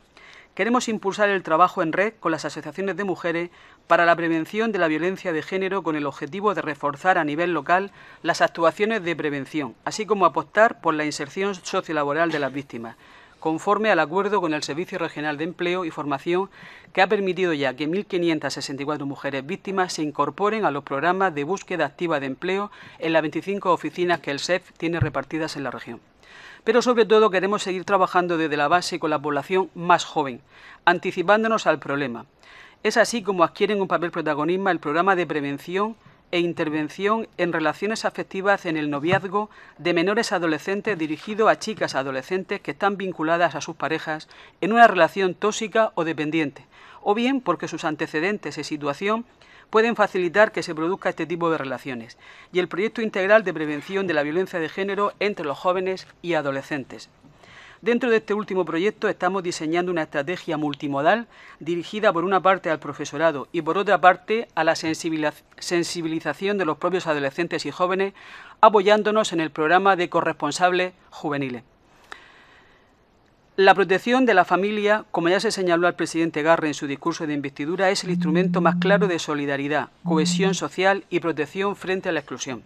queremos impulsar el trabajo en red con las asociaciones de mujeres para la prevención de la violencia de género con el objetivo de reforzar a nivel local las actuaciones de prevención, así como apostar por la inserción sociolaboral de las víctimas conforme al acuerdo con el Servicio Regional de Empleo y Formación que ha permitido ya que 1.564 mujeres víctimas se incorporen a los programas de búsqueda activa de empleo en las 25 oficinas que el SEF tiene repartidas en la región pero sobre todo queremos seguir trabajando desde la base con la población más joven, anticipándonos al problema. Es así como adquieren un papel protagonismo el programa de prevención e intervención en relaciones afectivas en el noviazgo de menores adolescentes dirigido a chicas adolescentes que están vinculadas a sus parejas en una relación tóxica o dependiente, o bien porque sus antecedentes y situación pueden facilitar que se produzca este tipo de relaciones, y el proyecto integral de prevención de la violencia de género entre los jóvenes y adolescentes. Dentro de este último proyecto estamos diseñando una estrategia multimodal dirigida por una parte al profesorado y por otra parte a la sensibilización de los propios adolescentes y jóvenes, apoyándonos en el programa de corresponsables juveniles. La protección de la familia, como ya se señaló al presidente Garre en su discurso de investidura, es el instrumento más claro de solidaridad, cohesión social y protección frente a la exclusión.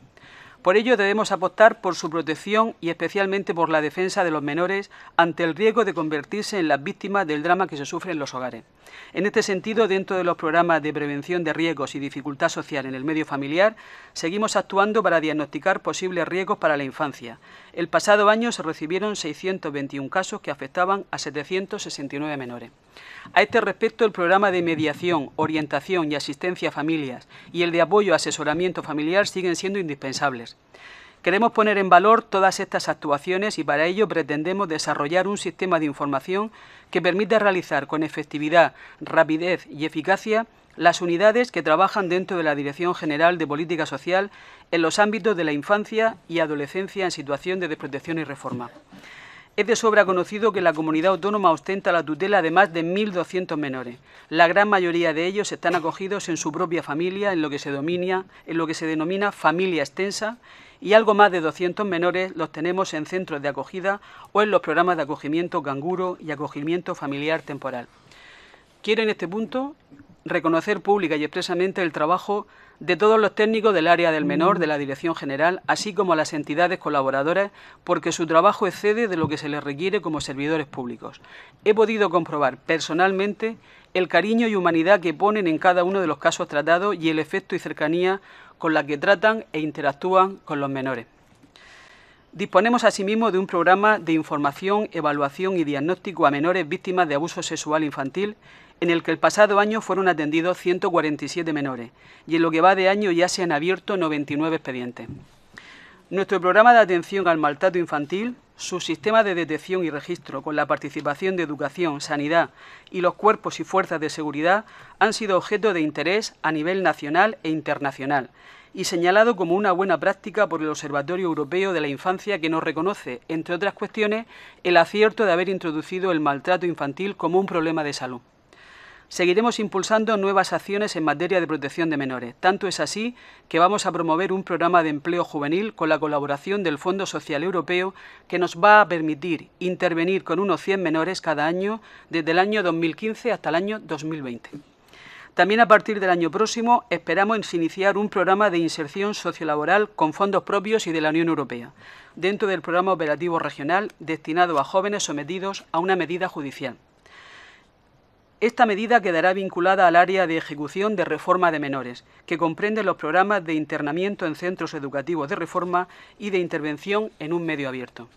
Por ello debemos apostar por su protección y especialmente por la defensa de los menores ante el riesgo de convertirse en las víctimas del drama que se sufre en los hogares. En este sentido, dentro de los programas de prevención de riesgos y dificultad social en el medio familiar, seguimos actuando para diagnosticar posibles riesgos para la infancia. El pasado año se recibieron 621 casos que afectaban a 769 menores. A este respecto, el programa de mediación, orientación y asistencia a familias y el de apoyo a asesoramiento familiar siguen siendo indispensables. Queremos poner en valor todas estas actuaciones y para ello pretendemos desarrollar un sistema de información que permita realizar con efectividad, rapidez y eficacia las unidades que trabajan dentro de la Dirección General de Política Social en los ámbitos de la infancia y adolescencia en situación de desprotección y reforma. Es de sobra conocido que la comunidad autónoma ostenta la tutela de más de 1.200 menores. La gran mayoría de ellos están acogidos en su propia familia, en lo que se, domina, en lo que se denomina familia extensa, y algo más de 200 menores los tenemos en centros de acogida o en los programas de acogimiento canguro y acogimiento familiar temporal. Quiero en este punto reconocer pública y expresamente el trabajo de todos los técnicos del área del menor, de la Dirección General, así como las entidades colaboradoras, porque su trabajo excede de lo que se les requiere como servidores públicos. He podido comprobar personalmente el cariño y humanidad que ponen en cada uno de los casos tratados y el efecto y cercanía con la que tratan e interactúan con los menores. Disponemos asimismo de un programa de información, evaluación y diagnóstico a menores víctimas de abuso sexual infantil, en el que el pasado año fueron atendidos 147 menores y en lo que va de año ya se han abierto 99 expedientes. Nuestro programa de atención al maltrato infantil su sistema de detección y registro con la participación de educación, sanidad y los cuerpos y fuerzas de seguridad han sido objeto de interés a nivel nacional e internacional y señalado como una buena práctica por el Observatorio Europeo de la Infancia que nos reconoce, entre otras cuestiones, el acierto de haber introducido el maltrato infantil como un problema de salud. Seguiremos impulsando nuevas acciones en materia de protección de menores. Tanto es así que vamos a promover un programa de empleo juvenil con la colaboración del Fondo Social Europeo que nos va a permitir intervenir con unos 100 menores cada año desde el año 2015 hasta el año 2020. También a partir del año próximo esperamos iniciar un programa de inserción sociolaboral con fondos propios y de la Unión Europea, dentro del programa operativo regional destinado a jóvenes sometidos a una medida judicial. Esta medida quedará vinculada al área de ejecución de reforma de menores, que comprende los programas de internamiento en centros educativos de reforma y de intervención en un medio abierto.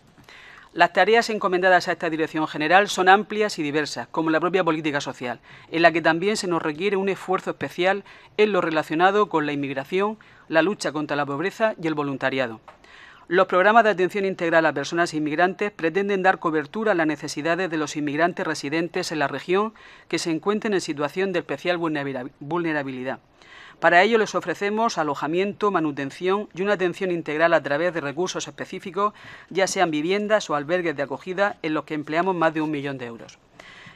Las tareas encomendadas a esta Dirección General son amplias y diversas, como la propia política social, en la que también se nos requiere un esfuerzo especial en lo relacionado con la inmigración, la lucha contra la pobreza y el voluntariado. Los programas de atención integral a personas inmigrantes pretenden dar cobertura a las necesidades de los inmigrantes residentes en la región que se encuentren en situación de especial vulnerabilidad. Para ello les ofrecemos alojamiento, manutención y una atención integral a través de recursos específicos, ya sean viviendas o albergues de acogida en los que empleamos más de un millón de euros.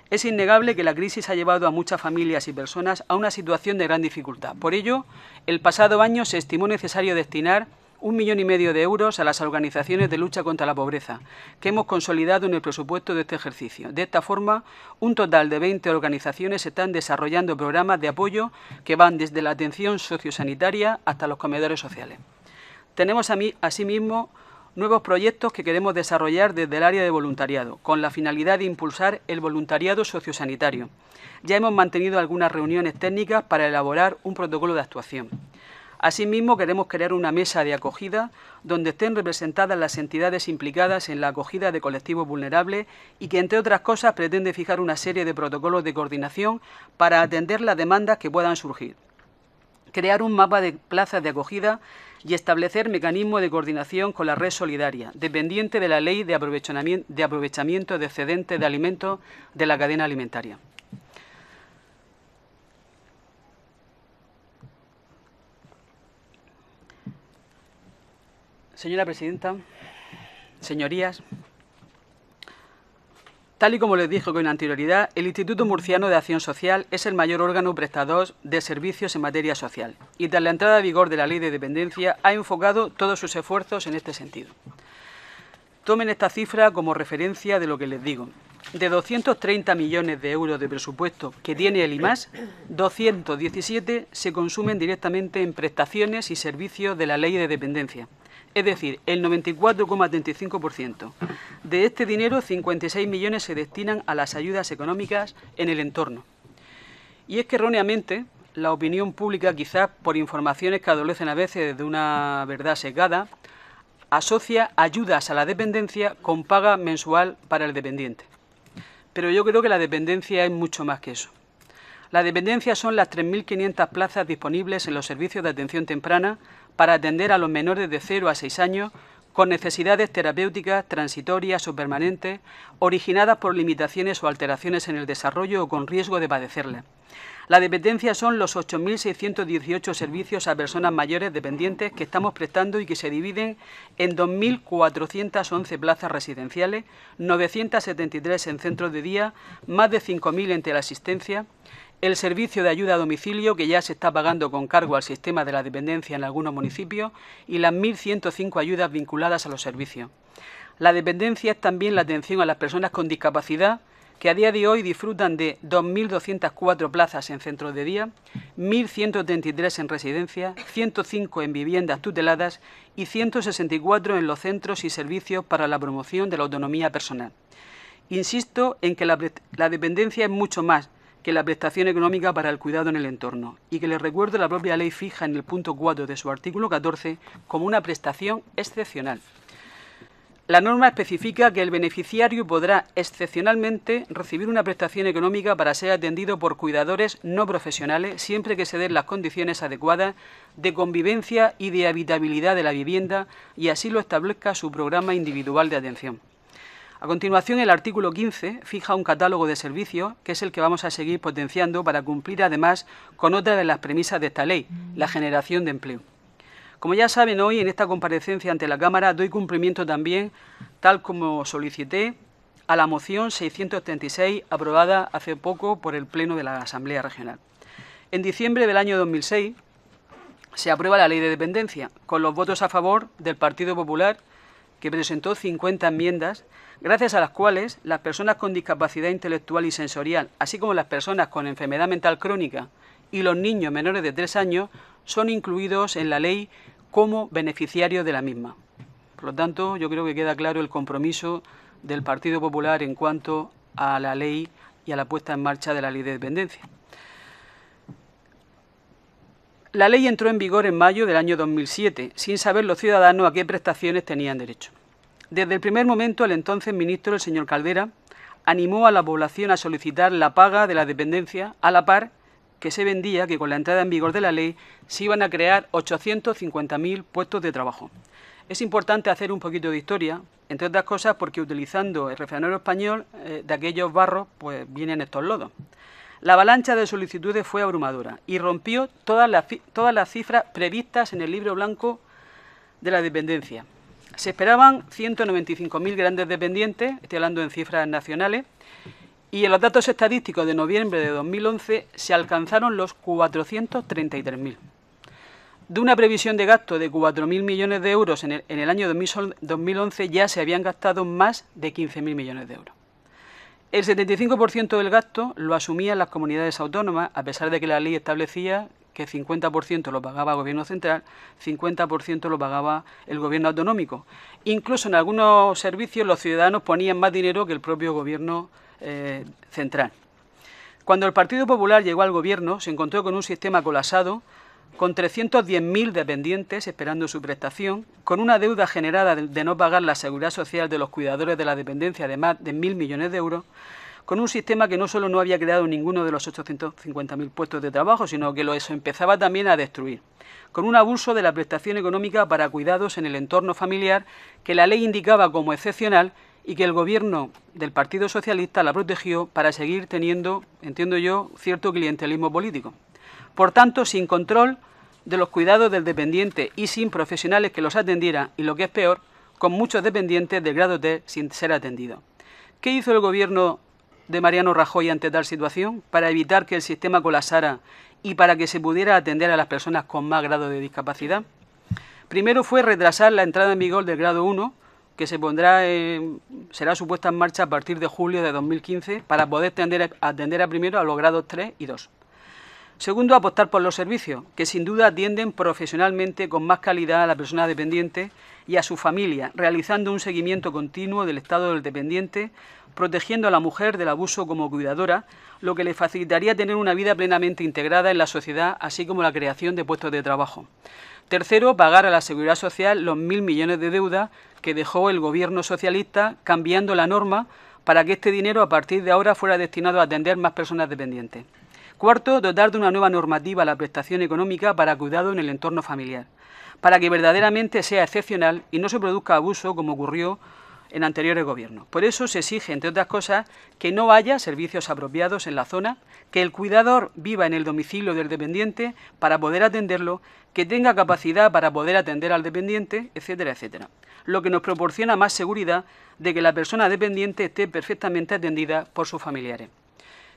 Es innegable que la crisis ha llevado a muchas familias y personas a una situación de gran dificultad. Por ello, el pasado año se estimó necesario destinar un millón y medio de euros a las organizaciones de lucha contra la pobreza, que hemos consolidado en el presupuesto de este ejercicio. De esta forma, un total de 20 organizaciones están desarrollando programas de apoyo que van desde la atención sociosanitaria hasta los comedores sociales. Tenemos asimismo nuevos proyectos que queremos desarrollar desde el área de voluntariado, con la finalidad de impulsar el voluntariado sociosanitario. Ya hemos mantenido algunas reuniones técnicas para elaborar un protocolo de actuación. Asimismo, queremos crear una mesa de acogida donde estén representadas las entidades implicadas en la acogida de colectivos vulnerables y que, entre otras cosas, pretende fijar una serie de protocolos de coordinación para atender las demandas que puedan surgir crear un mapa de plazas de acogida y establecer mecanismos de coordinación con la red solidaria, dependiente de la ley de aprovechamiento de, excedentes de alimentos de la cadena alimentaria. Señora presidenta, señorías, tal y como les dijo con anterioridad, el Instituto Murciano de Acción Social es el mayor órgano prestador de servicios en materia social y tras la entrada a vigor de la Ley de Dependencia ha enfocado todos sus esfuerzos en este sentido. Tomen esta cifra como referencia de lo que les digo. De 230 millones de euros de presupuesto que tiene el IMAS, 217 se consumen directamente en prestaciones y servicios de la Ley de Dependencia es decir, el 94,35%. De este dinero, 56 millones se destinan a las ayudas económicas en el entorno. Y es que erróneamente, la opinión pública, quizás por informaciones que adolecen a veces de una verdad sesgada, asocia ayudas a la dependencia con paga mensual para el dependiente. Pero yo creo que la dependencia es mucho más que eso. La dependencia son las 3.500 plazas disponibles en los servicios de atención temprana para atender a los menores de 0 a 6 años con necesidades terapéuticas transitorias o permanentes, originadas por limitaciones o alteraciones en el desarrollo o con riesgo de padecerla. La dependencia son los 8.618 servicios a personas mayores dependientes que estamos prestando y que se dividen en 2.411 plazas residenciales, 973 en centros de día, más de 5.000 en teleasistencia, el servicio de ayuda a domicilio que ya se está pagando con cargo al sistema de la dependencia en algunos municipios y las 1.105 ayudas vinculadas a los servicios. La dependencia es también la atención a las personas con discapacidad que a día de hoy disfrutan de 2.204 plazas en centros de día, 1.133 en residencia, 105 en viviendas tuteladas y 164 en los centros y servicios para la promoción de la autonomía personal. Insisto en que la dependencia es mucho más que la prestación económica para el cuidado en el entorno y que les recuerdo la propia ley fija en el punto 4 de su artículo 14 como una prestación excepcional. La norma especifica que el beneficiario podrá excepcionalmente recibir una prestación económica para ser atendido por cuidadores no profesionales siempre que se den las condiciones adecuadas de convivencia y de habitabilidad de la vivienda y así lo establezca su programa individual de atención. A continuación, el artículo 15 fija un catálogo de servicios, que es el que vamos a seguir potenciando para cumplir además con otra de las premisas de esta ley, la mm. generación de empleo. Como ya saben, hoy en esta comparecencia ante la Cámara doy cumplimiento también, tal como solicité, a la moción 636 aprobada hace poco por el Pleno de la Asamblea Regional. En diciembre del año 2006 se aprueba la Ley de Dependencia, con los votos a favor del Partido Popular, que presentó 50 enmiendas gracias a las cuales las personas con discapacidad intelectual y sensorial, así como las personas con enfermedad mental crónica y los niños menores de 3 años, son incluidos en la ley como beneficiarios de la misma. Por lo tanto, yo creo que queda claro el compromiso del Partido Popular en cuanto a la ley y a la puesta en marcha de la ley de dependencia. La ley entró en vigor en mayo del año 2007, sin saber los ciudadanos a qué prestaciones tenían derecho. Desde el primer momento, el entonces ministro, el señor Caldera, animó a la población a solicitar la paga de la dependencia, a la par que se vendía que con la entrada en vigor de la ley se iban a crear 850.000 puestos de trabajo. Es importante hacer un poquito de historia, entre otras cosas porque utilizando el refranero español eh, de aquellos barros pues vienen estos lodos. La avalancha de solicitudes fue abrumadora y rompió todas todas las cifras previstas en el libro blanco de la dependencia. Se esperaban 195.000 grandes dependientes, estoy hablando en cifras nacionales, y en los datos estadísticos de noviembre de 2011 se alcanzaron los 433.000. De una previsión de gasto de 4.000 millones de euros en el, año 2011 ya se habían gastado más de 15.000 millones de euros. El 75% del gasto lo asumían las comunidades autónomas, a pesar de que la ley establecía que 50% lo pagaba el gobierno central, 50% lo pagaba el gobierno autonómico. Incluso en algunos servicios los ciudadanos ponían más dinero que el propio gobierno eh, central. Cuando el Partido Popular llegó al gobierno, se encontró con un sistema colapsado, con 310.000 dependientes esperando su prestación, con una deuda generada de no pagar la seguridad social de los cuidadores de la dependencia de más de 1.000 millones de euros, con un sistema que no solo no había creado ninguno de los 850.000 puestos de trabajo, sino que los empezaba también a destruir, con un abuso de la prestación económica para cuidados en el entorno familiar que la ley indicaba como excepcional y que el gobierno del Partido Socialista la protegió para seguir teniendo, entiendo yo, cierto clientelismo político. Por tanto, sin control de los cuidados del dependiente y sin profesionales que los atendieran, y lo que es peor, con muchos dependientes de grado T sin ser atendidos. ¿Qué hizo el gobierno de Mariano Rajoy ante tal situación para evitar que el sistema colapsara y para que se pudiera atender a las personas con más grado de discapacidad? Primero fue retrasar la entrada en vigor del grado 1, que se pondrá será supuesta en marcha a partir de julio de 2015 para poder atender, a primero a los grados 3 y 2. Segundo, apostar por los servicios, que sin duda atienden profesionalmente con más calidad a la persona dependiente y a su familia, realizando un seguimiento continuo del estado del dependiente, protegiendo a la mujer del abuso como cuidadora, lo que le facilitaría tener una vida plenamente integrada en la sociedad, así como la creación de puestos de trabajo. Tercero, pagar a la Seguridad Social los mil millones de deuda que dejó el gobierno socialista cambiando la norma para que este dinero a partir de ahora fuera destinado a atender más personas dependientes. Cuarto, dotar de una nueva normativa a la prestación económica para cuidado en el entorno familiar, para que verdaderamente sea excepcional y no se produzca abuso como ocurrió en anteriores gobiernos. Por eso se exige, entre otras cosas, que no haya servicios apropiados en la zona, que el cuidador viva en el domicilio del dependiente para poder atenderlo, que tenga capacidad para poder atender al dependiente, etcétera, etcétera. Lo que nos proporciona más seguridad de que la persona dependiente esté perfectamente atendida por sus familiares.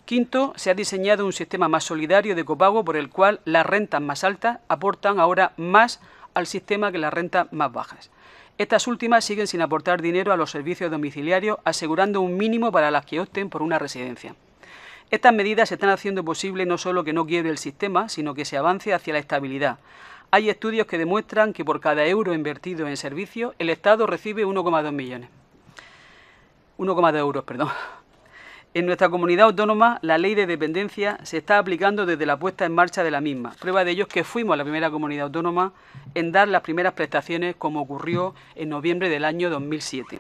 Quinto, se ha diseñado un sistema más solidario de copago por el cual las rentas más altas aportan ahora más al sistema que las rentas más bajas. Estas últimas siguen sin aportar dinero a los servicios domiciliarios, asegurando un mínimo para las que opten por una residencia. Estas medidas están haciendo posible no solo que no quiebre el sistema, sino que se avance hacia la estabilidad. Hay estudios que demuestran que por cada euro invertido en servicios, el Estado recibe 1,2 millones. 1,2 euros, perdón. En nuestra comunidad autónoma, la ley de dependencia se está aplicando desde la puesta en marcha de la misma. Prueba de ello es que fuimos la primera comunidad autónoma en dar las primeras prestaciones, como ocurrió en noviembre del año 2007.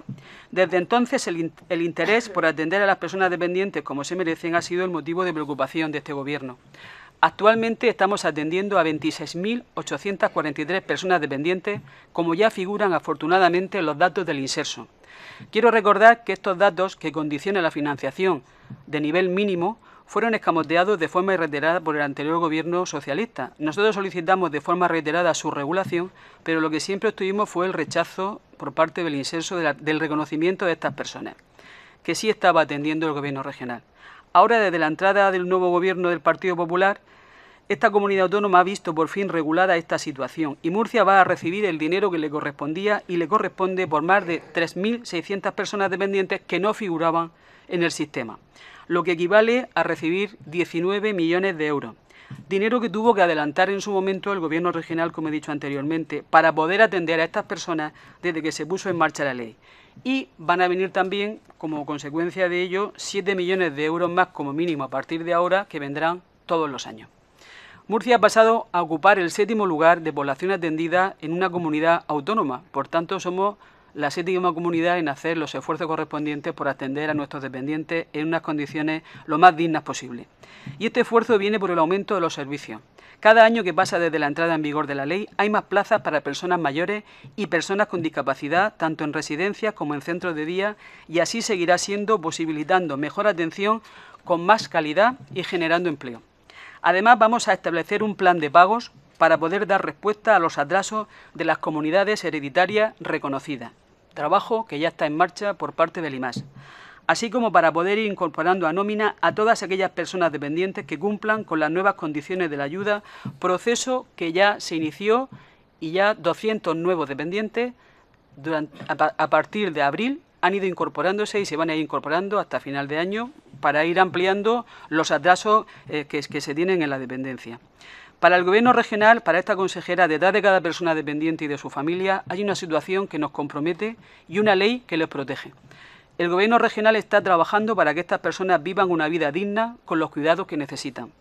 Desde entonces, el, interés por atender a las personas dependientes como se merecen ha sido el motivo de preocupación de este Gobierno. Actualmente estamos atendiendo a 26.843 personas dependientes, como ya figuran afortunadamente los datos del inserso. Quiero recordar que estos datos que condicionan la financiación de nivel mínimo fueron escamoteados de forma reiterada por el anterior gobierno socialista. Nosotros solicitamos de forma reiterada su regulación, pero lo que siempre obtuvimos fue el rechazo por parte del incenso del reconocimiento de estas personas, que sí estaba atendiendo el gobierno regional. Ahora, desde la entrada del nuevo gobierno del Partido Popular, esta comunidad autónoma ha visto por fin regulada esta situación y Murcia va a recibir el dinero que le correspondía y le corresponde por más de 3.600 personas dependientes que no figuraban en el sistema, lo que equivale a recibir 19 millones de euros. Dinero que tuvo que adelantar en su momento el gobierno regional, como he dicho anteriormente, para poder atender a estas personas desde que se puso en marcha la ley. Y van a venir también, como consecuencia de ello, 7 millones de euros más como mínimo a partir de ahora que vendrán todos los años. Murcia ha pasado a ocupar el séptimo lugar de población atendida en una comunidad autónoma. Por tanto, somos la séptima comunidad en hacer los esfuerzos correspondientes por atender a nuestros dependientes en unas condiciones lo más dignas posible. Y este esfuerzo viene por el aumento de los servicios. Cada año que pasa desde la entrada en vigor de la ley hay más plazas para personas mayores y personas con discapacidad, tanto en residencias como en centros de día, y así seguirá siendo posibilitando mejor atención con más calidad y generando empleo. Además, vamos a establecer un plan de pagos para poder dar respuesta a los atrasos de las comunidades hereditarias reconocidas, trabajo que ya está en marcha por parte del IMAS, así como para poder ir incorporando a nómina a todas aquellas personas dependientes que cumplan con las nuevas condiciones de la ayuda, proceso que ya se inició y ya 200 nuevos dependientes a partir de abril han ido incorporándose y se van a ir incorporando hasta final de año para ir ampliando los atrasos eh, que, se tienen en la dependencia. Para el Gobierno regional, para esta consejera, de edad de cada persona dependiente y de su familia hay una situación que nos compromete y una ley que les protege. El Gobierno regional está trabajando para que estas personas vivan una vida digna con los cuidados que necesitan.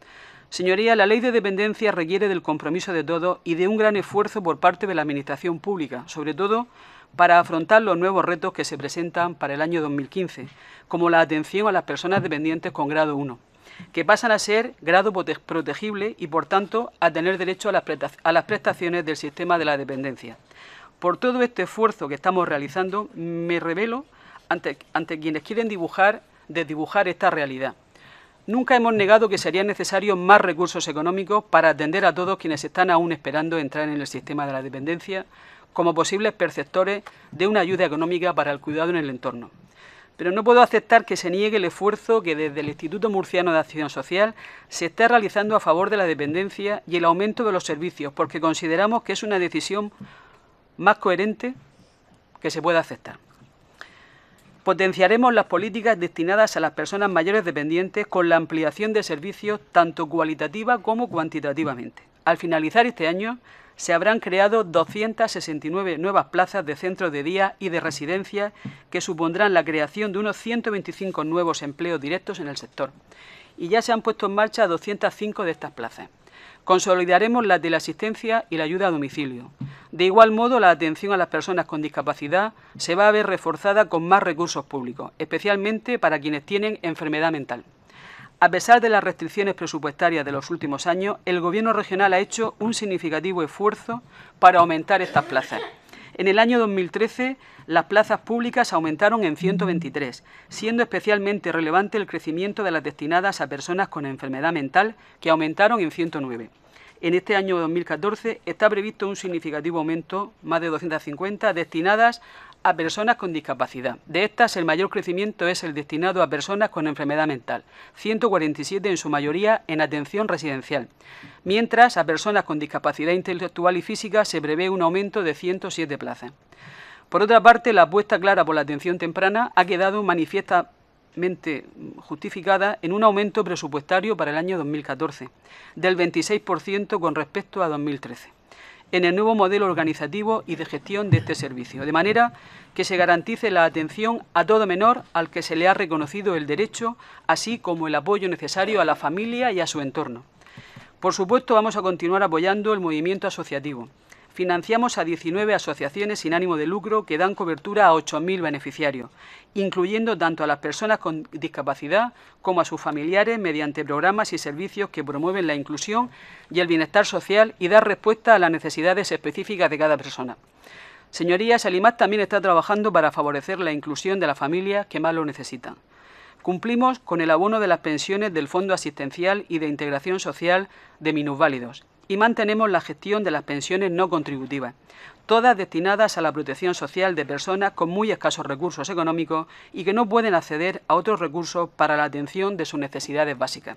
Señoría, la ley de dependencia requiere del compromiso de todos y de un gran esfuerzo por parte de la Administración pública, sobre todo para afrontar los nuevos retos que se presentan para el año 2015, como la atención a las personas dependientes con grado 1, que pasan a ser grado protegible y, por tanto, a tener derecho a las prestaciones del sistema de la dependencia. Por todo este esfuerzo que estamos realizando, me revelo ante, quienes quieren dibujar, desdibujar esta realidad. Nunca hemos negado que serían necesarios más recursos económicos para atender a todos quienes están aún esperando entrar en el sistema de la dependencia, como posibles perceptores de una ayuda económica para el cuidado en el entorno. Pero no puedo aceptar que se niegue el esfuerzo que desde el Instituto Murciano de Acción Social se está realizando a favor de la dependencia y el aumento de los servicios, porque consideramos que es una decisión más coherente que se pueda aceptar. Potenciaremos las políticas destinadas a las personas mayores dependientes con la ampliación de servicios tanto cualitativa como cuantitativamente. Al finalizar este año, se habrán creado 269 nuevas plazas de centros de día y de residencia que supondrán la creación de unos 125 nuevos empleos directos en el sector. Y ya se han puesto en marcha 205 de estas plazas. Consolidaremos las de la asistencia y la ayuda a domicilio. De igual modo, la atención a las personas con discapacidad se va a ver reforzada con más recursos públicos, especialmente para quienes tienen enfermedad mental. A pesar de las restricciones presupuestarias de los últimos años, el Gobierno regional ha hecho un significativo esfuerzo para aumentar estas plazas. En el año 2013, las plazas públicas aumentaron en 123, siendo especialmente relevante el crecimiento de las destinadas a personas con enfermedad mental, que aumentaron en 109. En este año 2014 está previsto un significativo aumento, más de 250, destinadas a personas con discapacidad. De estas, el mayor crecimiento es el destinado a personas con enfermedad mental, 147 en su mayoría en atención residencial. Mientras, a personas con discapacidad intelectual y física se prevé un aumento de 107 plazas. Por otra parte, la apuesta clara por la atención temprana ha quedado manifiestamente justificada en un aumento presupuestario para el año 2014 del 26% con respecto a 2013 en el nuevo modelo organizativo y de gestión de este servicio, de manera que se garantice la atención a todo menor al que se le ha reconocido el derecho, así como el apoyo necesario a la familia y a su entorno. Por supuesto, vamos a continuar apoyando el movimiento asociativo, financiamos a 19 asociaciones sin ánimo de lucro que dan cobertura a 8.000 beneficiarios, incluyendo tanto a las personas con discapacidad como a sus familiares mediante programas y servicios que promueven la inclusión y el bienestar social y dar respuesta a las necesidades específicas de cada persona. Señorías, el también está trabajando para favorecer la inclusión de las familias que más lo necesitan. Cumplimos con el abono de las pensiones del Fondo Asistencial y de Integración Social de Minusválidos y mantenemos la gestión de las pensiones no contributivas, todas destinadas a la protección social de personas con muy escasos recursos económicos y que no pueden acceder a otros recursos para la atención de sus necesidades básicas.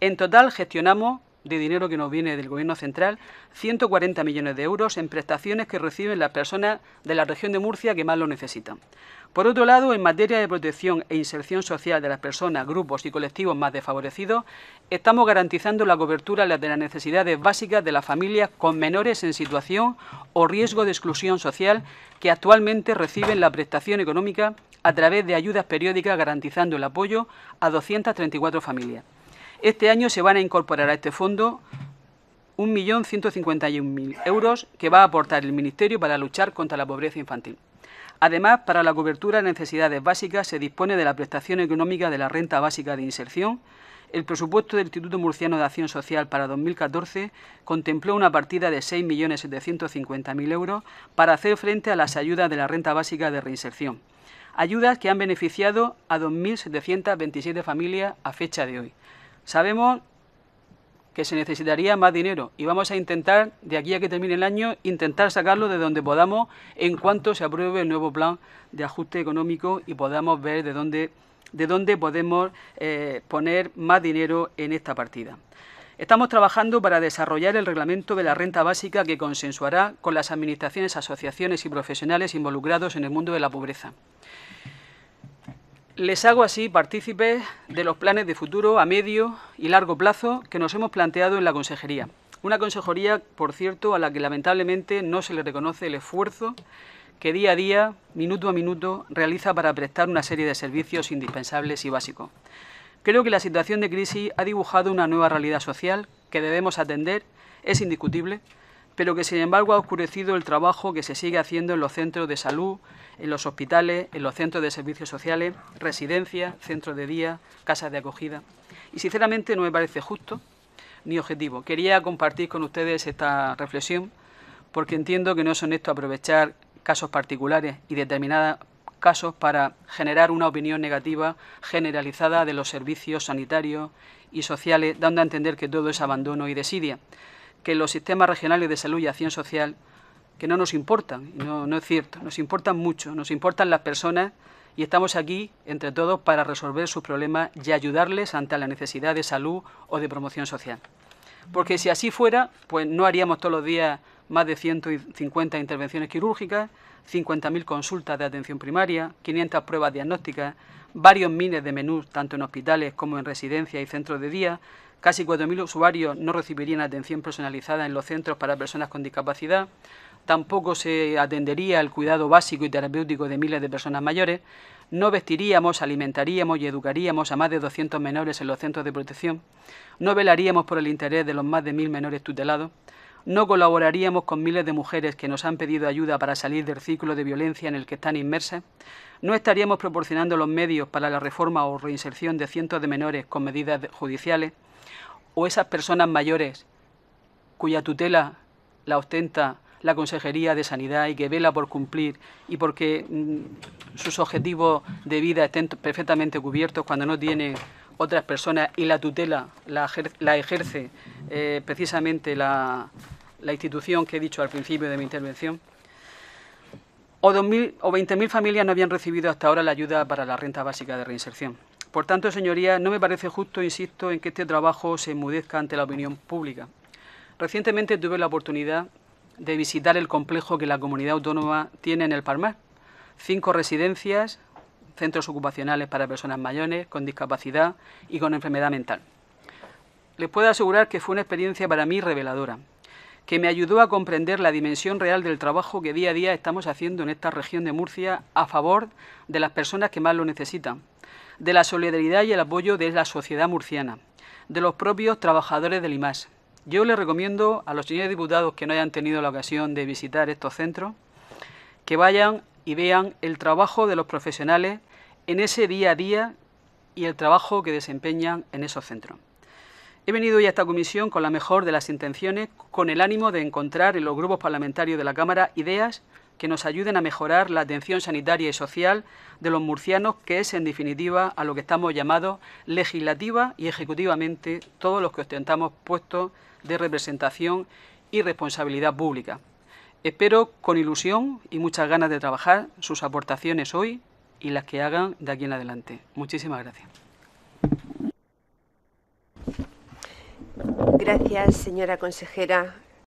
En total gestionamos de dinero que nos viene del Gobierno Central, 140 millones de euros en prestaciones que reciben las personas de la región de Murcia que más lo necesitan. Por otro lado, en materia de protección e inserción social de las personas, grupos y colectivos más desfavorecidos, estamos garantizando la cobertura de las necesidades básicas de las familias con menores en situación o riesgo de exclusión social que actualmente reciben la prestación económica a través de ayudas periódicas garantizando el apoyo a 234 familias. Este año se van a incorporar a este fondo 1.151.000 euros que va a aportar el Ministerio para luchar contra la pobreza infantil. Además, para la cobertura de necesidades básicas se dispone de la prestación económica de la renta básica de inserción. El presupuesto del Instituto Murciano de Acción Social para 2014 contempló una partida de 6.750.000 euros para hacer frente a las ayudas de la renta básica de reinserción. Ayudas que han beneficiado a 2.727 familias a fecha de hoy. Sabemos que se necesitaría más dinero y vamos a intentar, de aquí a que termine el año, intentar sacarlo de donde podamos en cuanto se apruebe el nuevo plan de ajuste económico y podamos ver de dónde, de dónde podemos eh, poner más dinero en esta partida. Estamos trabajando para desarrollar el reglamento de la renta básica que consensuará con las administraciones, asociaciones y profesionales involucrados en el mundo de la pobreza. Les hago así partícipes de los planes de futuro a medio y largo plazo que nos hemos planteado en la Consejería. Una consejería, por cierto, a la que lamentablemente no se le reconoce el esfuerzo que día a día, minuto a minuto, realiza para prestar una serie de servicios indispensables y básicos. Creo que la situación de crisis ha dibujado una nueva realidad social que debemos atender, es indiscutible, pero que sin embargo ha oscurecido el trabajo que se sigue haciendo en los centros de salud, en los hospitales, en los centros de servicios sociales, residencias, centros de día, casas de acogida. Y sinceramente no me parece justo ni objetivo. Quería compartir con ustedes esta reflexión porque entiendo que no es honesto aprovechar casos particulares y determinados casos para generar una opinión negativa generalizada de los servicios sanitarios y sociales, dando a entender que todo es abandono y desidia que los sistemas regionales de salud y acción social, que no nos importan, no, es cierto, nos importan mucho, nos importan las personas y estamos aquí, entre todos, para resolver sus problemas y ayudarles ante la necesidad de salud o de promoción social. Porque si así fuera, pues no haríamos todos los días más de 150 intervenciones quirúrgicas, 50.000 consultas de atención primaria, 500 pruebas diagnósticas, varios miles de menús tanto en hospitales como en residencias y centros de día, Casi 4.000 usuarios no recibirían atención personalizada en los centros para personas con discapacidad. Tampoco se atendería el cuidado básico y terapéutico de miles de personas mayores. No vestiríamos, alimentaríamos y educaríamos a más de 200 menores en los centros de protección. No velaríamos por el interés de los más de 1.000 menores tutelados. No colaboraríamos con miles de mujeres que nos han pedido ayuda para salir del ciclo de violencia en el que están inmersas. No estaríamos proporcionando los medios para la reforma o reinserción de cientos de menores con medidas judiciales o esas personas mayores cuya tutela la ostenta la Consejería de Sanidad y que vela por cumplir y porque mm, sus objetivos de vida estén perfectamente cubiertos cuando no tiene otras personas y la tutela la, ejerce eh, precisamente la, institución que he dicho al principio de mi intervención. O, o 20.000 familias no habían recibido hasta ahora la ayuda para la renta básica de reinserción. Por tanto, señorías, no me parece justo, insisto, en que este trabajo se enmudezca ante la opinión pública. Recientemente tuve la oportunidad de visitar el complejo que la comunidad autónoma tiene en el Palmar. Cinco residencias, centros ocupacionales para personas mayores, con discapacidad y con enfermedad mental. Les puedo asegurar que fue una experiencia para mí reveladora, que me ayudó a comprender la dimensión real del trabajo que día a día estamos haciendo en esta región de Murcia a favor de las personas que más lo necesitan, de la solidaridad y el apoyo de la sociedad murciana, de los propios trabajadores del IMAS. Yo les recomiendo a los señores diputados que no hayan tenido la ocasión de visitar estos centros, que vayan y vean el trabajo de los profesionales en ese día a día y el trabajo que desempeñan en esos centros. He venido hoy a esta comisión con la mejor de las intenciones, con el ánimo de encontrar en los grupos parlamentarios de la Cámara ideas que nos ayuden a mejorar la atención sanitaria y social de los murcianos, que es en definitiva a lo que estamos llamados legislativa y ejecutivamente todos los que ostentamos puestos de representación y responsabilidad pública. Espero con ilusión y muchas ganas de trabajar sus aportaciones hoy y las que hagan de aquí en adelante. Muchísimas gracias. Gracias, señora consejera.